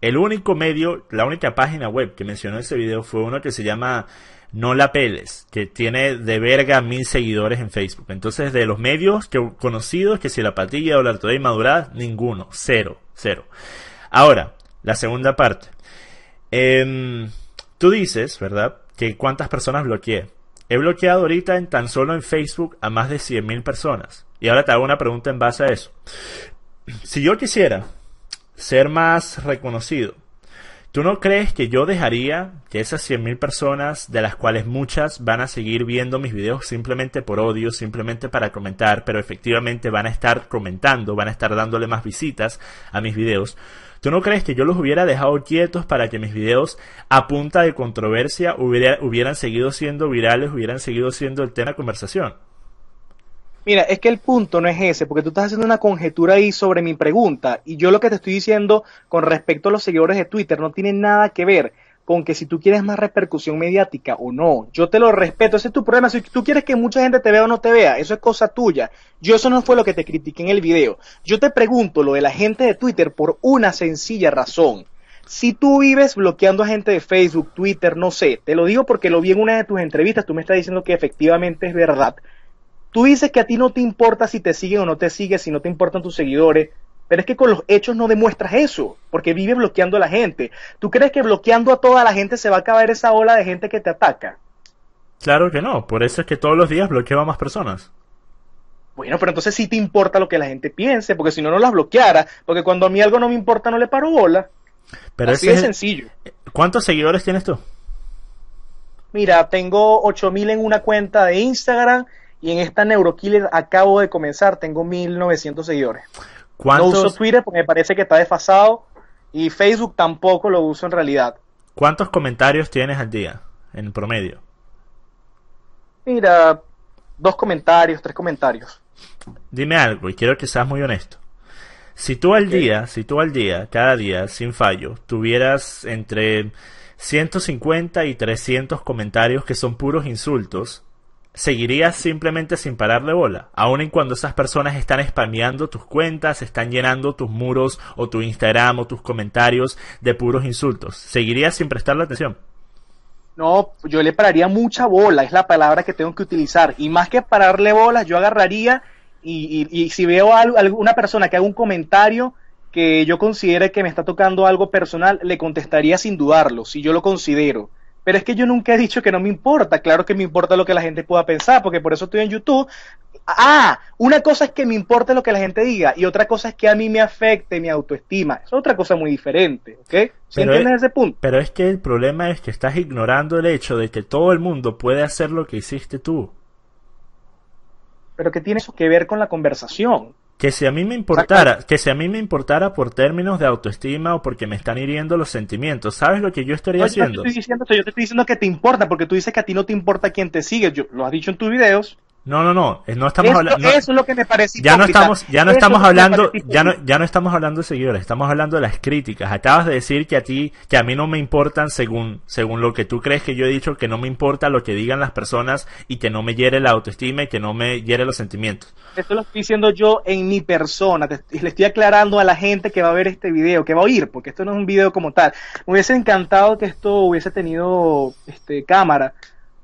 El único medio, la única página web que mencionó ese video fue uno que se llama No La Peles, que tiene de verga mil seguidores en Facebook. Entonces, de los medios que, conocidos, que si la patilla o la y madurada, ninguno, cero, cero. Ahora, la segunda parte. Em, tú dices, ¿verdad? Que cuántas personas bloqueé. He bloqueado ahorita en tan solo en Facebook a más de 100.000 personas. Y ahora te hago una pregunta en base a eso. Si yo quisiera ser más reconocido, ¿Tú no crees que yo dejaría que esas 100.000 personas, de las cuales muchas van a seguir viendo mis videos simplemente por odio, simplemente para comentar, pero efectivamente van a estar comentando, van a estar dándole más visitas a mis videos? ¿Tú no crees que yo los hubiera dejado quietos para que mis videos a punta de controversia hubieran seguido siendo virales, hubieran seguido siendo el tema de conversación? Mira, es que el punto no es ese, porque tú estás haciendo una conjetura ahí sobre mi pregunta, y yo lo que te estoy diciendo con respecto a los seguidores de Twitter no tiene nada que ver con que si tú quieres más repercusión mediática o no. Yo te lo respeto, ese es tu problema. Si tú quieres que mucha gente te vea o no te vea, eso es cosa tuya. Yo eso no fue lo que te critiqué en el video. Yo te pregunto lo de la gente de Twitter por una sencilla razón. Si tú vives bloqueando a gente de Facebook, Twitter, no sé, te lo digo porque lo vi en una de tus entrevistas, tú me estás diciendo que efectivamente es verdad Tú dices que a ti no te importa si te siguen o no te siguen, si no te importan tus seguidores, pero es que con los hechos no demuestras eso, porque vives bloqueando a la gente. ¿Tú crees que bloqueando a toda la gente se va a acabar esa ola de gente que te ataca? Claro que no, por eso es que todos los días bloqueo a más personas. Bueno, pero entonces sí te importa lo que la gente piense, porque si no, no las bloqueara, porque cuando a mí algo no me importa, no le paro bola. Pero Así sencillo. ¿Cuántos seguidores tienes tú? Mira, tengo 8000 en una cuenta de Instagram y en esta Neurokiller acabo de comenzar, tengo 1900 seguidores. No uso Twitter porque me parece que está desfasado y Facebook tampoco lo uso en realidad. ¿Cuántos comentarios tienes al día en promedio? Mira, dos comentarios, tres comentarios. Dime algo y quiero que seas muy honesto. Si tú al día, si tú al día, cada día, sin fallo, tuvieras entre 150 y 300 comentarios que son puros insultos, seguirías simplemente sin pararle bola, aun en cuando esas personas están spameando tus cuentas, están llenando tus muros o tu Instagram o tus comentarios de puros insultos. ¿Seguirías sin prestarle atención? No, yo le pararía mucha bola, es la palabra que tengo que utilizar. Y más que pararle bolas, yo agarraría y, y si veo a alguna persona que haga un comentario que yo considere que me está tocando algo personal, le contestaría sin dudarlo, si yo lo considero. Pero es que yo nunca he dicho que no me importa. Claro que me importa lo que la gente pueda pensar, porque por eso estoy en YouTube. Ah, una cosa es que me importa lo que la gente diga y otra cosa es que a mí me afecte mi autoestima. Es otra cosa muy diferente, ¿ok? ¿Sí entiendes ese punto? Pero es que el problema es que estás ignorando el hecho de que todo el mundo puede hacer lo que hiciste tú. Pero ¿qué tiene eso que ver con la conversación? Que si a mí me importara, que si a mí me importara por términos de autoestima o porque me están hiriendo los sentimientos, ¿sabes lo que yo estaría haciendo? Yo, diciendo yo te estoy diciendo que te importa, porque tú dices que a ti no te importa quién te sigue. Yo, lo has dicho en tus videos. No, no, no, eh, no estamos hablando. eso es lo que me parece. Ya no estamos, ya no estamos hablando, ya no, ya no estamos hablando de seguidores, estamos hablando de las críticas. Acabas de decir que a ti, que a mí no me importan según, según lo que tú crees que yo he dicho, que no me importa lo que digan las personas y que no me hiere la autoestima y que no me hiere los sentimientos. Esto lo estoy diciendo yo en mi persona, le estoy aclarando a la gente que va a ver este video, que va a oír, porque esto no es un video como tal. Me hubiese encantado que esto hubiese tenido este, cámara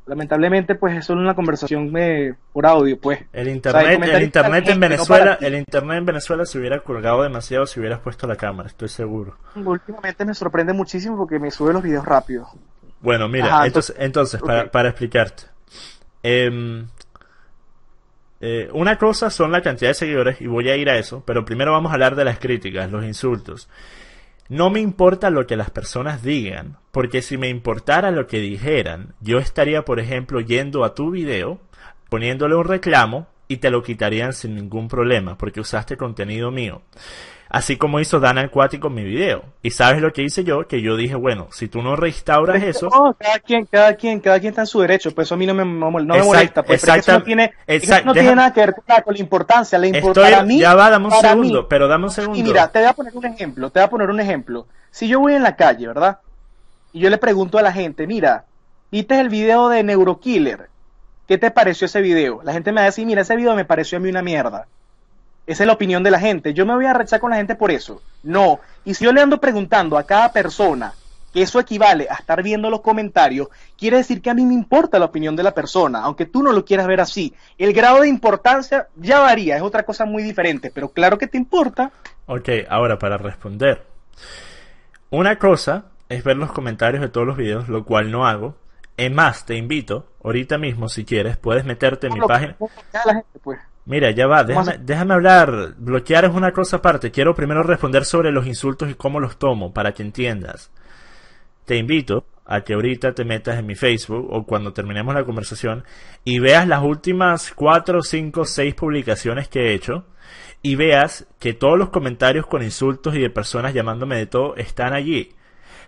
lamentablemente pues es solo una conversación eh, por audio pues el internet el, internet en Venezuela el internet en Venezuela se hubiera colgado demasiado si hubieras puesto la cámara estoy seguro últimamente me sorprende muchísimo porque me sube los videos rápido bueno mira entonces entonces para, explicarte em, eh, una cosa son la cantidad de seguidores y voy a ir a eso pero primero vamos a hablar de las críticas los insultos no me importa lo que las personas digan, porque si me importara lo que dijeran, yo estaría, por ejemplo, yendo a tu video, poniéndole un reclamo y te lo quitarían sin ningún problema, porque usaste contenido mío. Así como hizo Dan Acuático en mi video. Y sabes lo que hice yo, que yo dije, bueno, si tú no restauras eso. No, cada quien, cada quien, cada quien está en su derecho, pues eso a mí no me, molesta. Exacto, pues, no tiene, nada que ver con la importancia, la importancia. Estoy, mí, ya va, dame un segundo, pero dame un segundo. Y mira, te voy a poner un ejemplo, te voy a poner un ejemplo. Si yo voy en la calle, ¿verdad? Y yo le pregunto a la gente, mira, ¿viste el video de Neurokiller? ¿Qué te pareció ese video? La gente me va a decir, mira, ese video me pareció a mí una mierda. Esa es la opinión de la gente. Yo me voy a rechazar con la gente por eso. No. Y si yo le ando preguntando a cada persona que eso equivale a estar viendo los comentarios, quiere decir que a mí me importa la opinión de la persona, aunque tú no lo quieras ver así. El grado de importancia ya varía, es otra cosa muy diferente, pero claro que te importa. Ok, ahora para responder. Una cosa es ver los comentarios de todos los videos, lo cual no hago. Es más, te invito, ahorita mismo si quieres, puedes meterte en mi página. Mira, ya va, déjame, hablar. Bloquear es una cosa aparte. Quiero primero responder sobre los insultos y cómo los tomo, para que entiendas. Te invito a que ahorita te metas en mi Facebook o cuando terminemos la conversación y veas las últimas 4, 5, 6 publicaciones que he hecho y veas que todos los comentarios con insultos y de personas llamándome de todo están allí.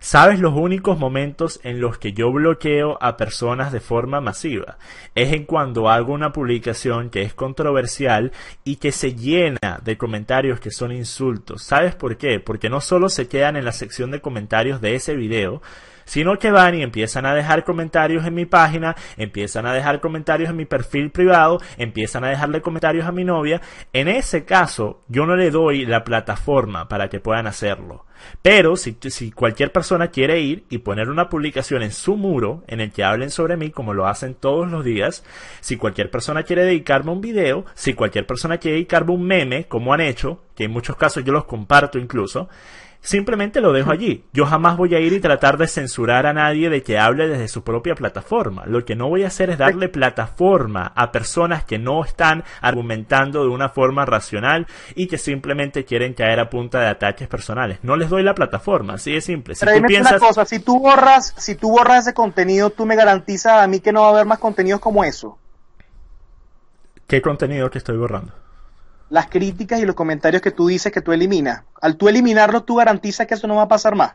¿Sabes los únicos momentos en los que yo bloqueo a personas de forma masiva? Es en cuando hago una publicación que es controversial y que se llena de comentarios que son insultos. ¿Sabes por qué? Porque no solo se quedan en la sección de comentarios de ese video, sino que van y empiezan a dejar comentarios en mi página, empiezan a dejar comentarios en mi perfil privado, empiezan a dejarle comentarios a mi novia. En ese caso, yo no le doy la plataforma para que puedan hacerlo. Pero si, cualquier persona quiere ir y poner una publicación en su muro en el que hablen sobre mí, como lo hacen todos los días, si cualquier persona quiere dedicarme un video, si cualquier persona quiere dedicarme un meme, como han hecho, que en muchos casos yo los comparto incluso, Simplemente lo dejo allí. Yo jamás voy a ir y tratar de censurar a nadie de que hable desde su propia plataforma. Lo que no voy a hacer es darle plataforma a personas que no están argumentando de una forma racional y que simplemente quieren caer a punta de ataques personales. No les doy la plataforma, así es simple. Si tú cosa, si tú borras, si tú borras ese contenido, tú me garantizas a mí que no va a haber más contenidos como eso. ¿Qué contenido que estoy borrando? las críticas y los comentarios que tú dices que tú eliminas. Al tú eliminarlo, tú garantizas que eso no va a pasar más.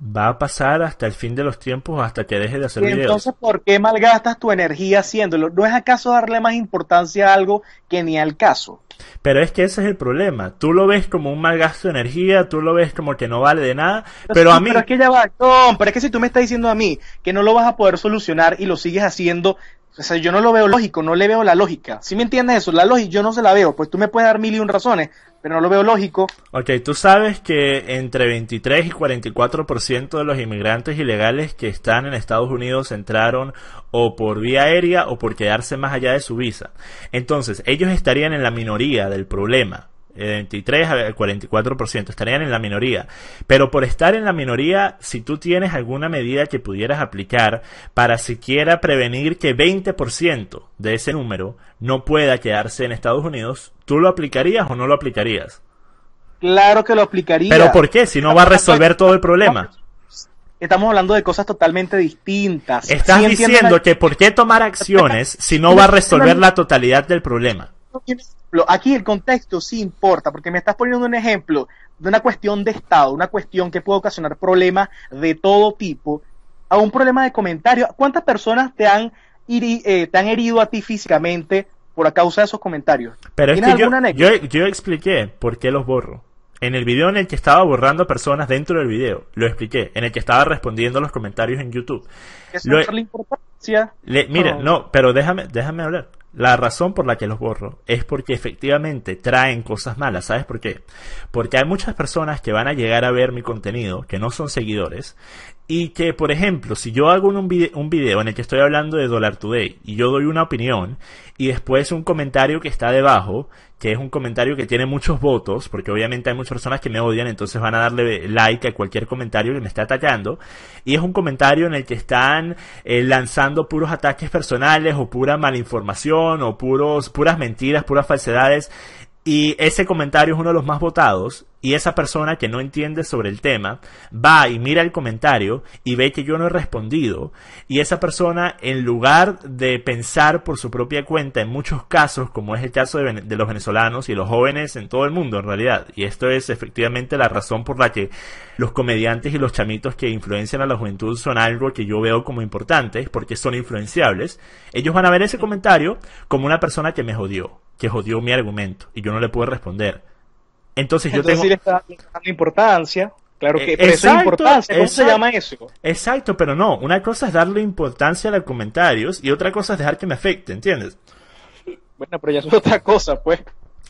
Va a pasar hasta el fin de los tiempos, hasta que dejes de hacer videos. Entonces, ¿por qué malgastas tu energía haciéndolo? ¿No es acaso darle más importancia a algo que ni al caso? Pero es que ese es el problema. Tú lo ves como un mal gasto de energía, tú lo ves como que no vale de nada, pero, a mí... Pero es que ya va, pero es que si tú me estás diciendo a mí que no lo vas a poder solucionar y lo sigues haciendo, o sea, yo no lo veo lógico, no le veo la lógica. Si me entiendes eso? La lógica yo no se la veo, pues tú me puedes dar mil y un razones, pero no lo veo lógico. Ok, tú sabes que entre 23 y 44% de los inmigrantes ilegales que están en Estados Unidos entraron o por vía aérea o por quedarse más allá de su visa. Entonces, ellos estarían en la minoría del problema. 23 al 44%, estarían en la minoría. Pero por estar en la minoría, si tú tienes alguna medida que pudieras aplicar para siquiera prevenir que 20% de ese número no pueda quedarse en Estados Unidos, ¿tú lo aplicarías o no lo aplicarías? Claro que lo aplicaría. ¿Pero por qué? Si no va a resolver todo el problema estamos hablando de cosas totalmente distintas. Estás diciendo que por qué tomar acciones si no va a resolver la totalidad del problema aquí el contexto sí importa, porque me estás poniendo un ejemplo de una cuestión de Estado, una cuestión que puede ocasionar problemas de todo tipo, a un problema de comentarios ¿Cuántas personas te han, eh, te han herido a ti físicamente por la causa de esos comentarios? Pero yo, expliqué por qué los borro. En el video en el que estaba borrando personas dentro del video, lo expliqué. En el que estaba respondiendo a los comentarios en YouTube. Eso es la importancia. mira, no. no, pero déjame, déjame hablar. La razón por la que los borro es porque efectivamente traen cosas malas. ¿Sabes por qué? Porque hay muchas personas que van a llegar a ver mi contenido, que no son seguidores, y que, por ejemplo, si yo hago un video, en el que estoy hablando de Dollar Today y yo doy una opinión, y después un comentario que está debajo, que es un comentario que tiene muchos votos, porque obviamente hay muchas personas que me odian, entonces van a darle like a cualquier comentario que me está atacando, y es un comentario en el que están eh, lanzando puros ataques personales o pura malinformación o puros, puras mentiras, puras falsedades, y ese comentario es uno de los más votados y esa persona que no entiende sobre el tema va y mira el comentario y ve que yo no he respondido y esa persona en lugar de pensar por su propia cuenta en muchos casos como es el caso de, los venezolanos y los jóvenes en todo el mundo en realidad y esto es efectivamente la razón por la que los comediantes y los chamitos que influencian a la juventud son algo que yo veo como importante porque son influenciables ellos van a ver ese comentario como una persona que me jodió que jodió mi argumento y yo no le pude responder. Entonces yo Entonces, tengo... le dando importancia. Claro que eh, importancia. se llama eso? Exacto, pero no. Una cosa es darle importancia a los comentarios y otra cosa es dejar que me afecte, ¿entiendes? Bueno, pero ya es otra cosa, pues.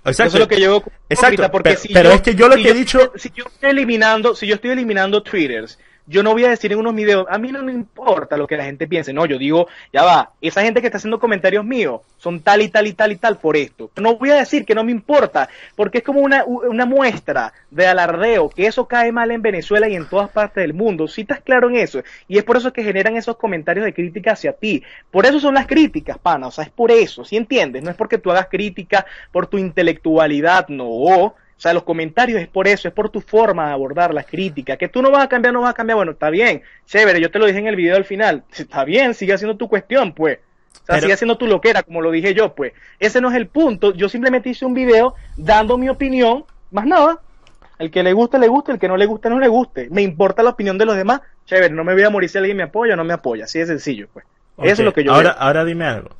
Exacto. Eso es lo que yo exacto, porque pero, es que yo lo que he dicho si yo estoy eliminando, si yo estoy eliminando twitters yo no voy a decir en unos videos, a mí no me importa lo que la gente piense, no, yo digo, ya va, esa gente que está haciendo comentarios míos son tal y tal y tal y tal por esto. No voy a decir que no me importa, porque es como una, una muestra de alardeo, que eso cae mal en Venezuela y en todas partes del mundo, si estás claro en eso, y es por eso que generan esos comentarios de crítica hacia ti. Por eso son las críticas, pana, o sea, es por eso, si entiendes? No es porque tú hagas crítica por tu intelectualidad, no o sea, los comentarios es por eso, es por tu forma de abordar las críticas. Que tú no vas a cambiar, no vas a cambiar. Bueno, está bien, chévere, yo te lo dije en el video al final. Está bien, sigue haciendo tu cuestión, pues. O sea, sigue haciendo tu loquera, como lo dije yo, pues. Ese no es el punto. Yo simplemente hice un video dando mi opinión, más nada. El que le guste, le guste, el que no le guste, no le guste. Me importa la opinión de los demás. Chévere, no me voy a morir si alguien me apoya o no me apoya. Así de sencillo, pues. Eso es lo que yo ahora, ahora dime algo.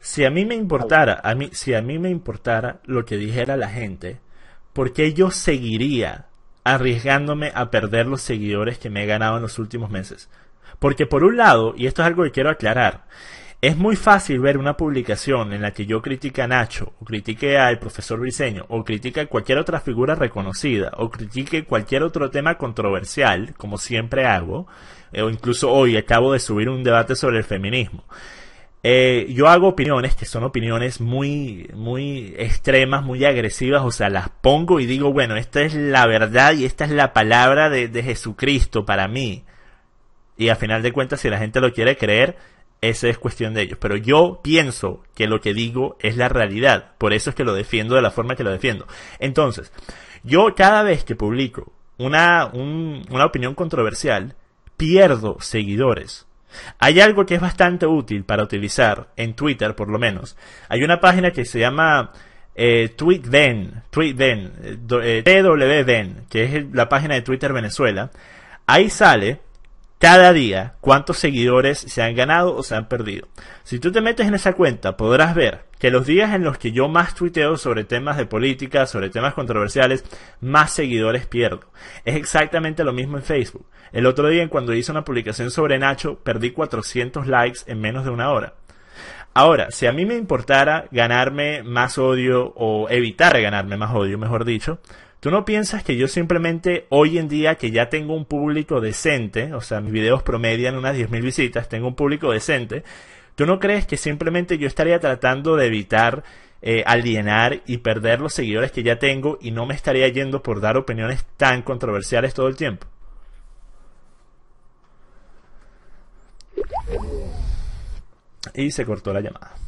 Si a mí me importara, a mí, si a mí me importara lo que dijera la gente, ¿por qué yo seguiría arriesgándome a perder los seguidores que me he ganado en los últimos meses? Porque por un lado, y esto es algo que quiero aclarar, es muy fácil ver una publicación en la que yo critique a Nacho, o critique al profesor Briseño, o critique a cualquier otra figura reconocida, o critique cualquier otro tema controversial, como siempre hago, eh, o incluso hoy acabo de subir un debate sobre el feminismo. Eh, yo hago opiniones que son opiniones muy, muy extremas, muy agresivas, o sea, las pongo y digo, bueno, esta es la verdad y esta es la palabra de, Jesucristo para mí. Y a final de cuentas, si la gente lo quiere creer, esa es cuestión de ellos. Pero yo pienso que lo que digo es la realidad. Por eso es que lo defiendo de la forma que lo defiendo. Entonces, yo cada vez que publico una, una opinión controversial, pierdo seguidores. Hay algo que es bastante útil para utilizar, en Twitter por lo menos. Hay una página que se llama eh, TweetDen, TweetDen, eh, eh, TWDen, que es la página de Twitter Venezuela. Ahí sale cada día cuántos seguidores se han ganado o se han perdido. Si tú te metes en esa cuenta, podrás ver que los días en los que yo más tuiteo sobre temas de política, sobre temas controversiales, más seguidores pierdo. Es exactamente lo mismo en Facebook. El otro día, cuando hice una publicación sobre Nacho, perdí 400 likes en menos de una hora. Ahora, si a mí me importara ganarme más odio o evitar ganarme más odio, mejor dicho, ¿Tú no piensas que yo simplemente hoy en día que ya tengo un público decente, o sea, mis videos promedian unas 10.000 visitas, tengo un público decente, ¿tú no crees que simplemente yo estaría tratando de evitar eh, alienar y perder los seguidores que ya tengo y no me estaría yendo por dar opiniones tan controversiales todo el tiempo? Y se cortó la llamada.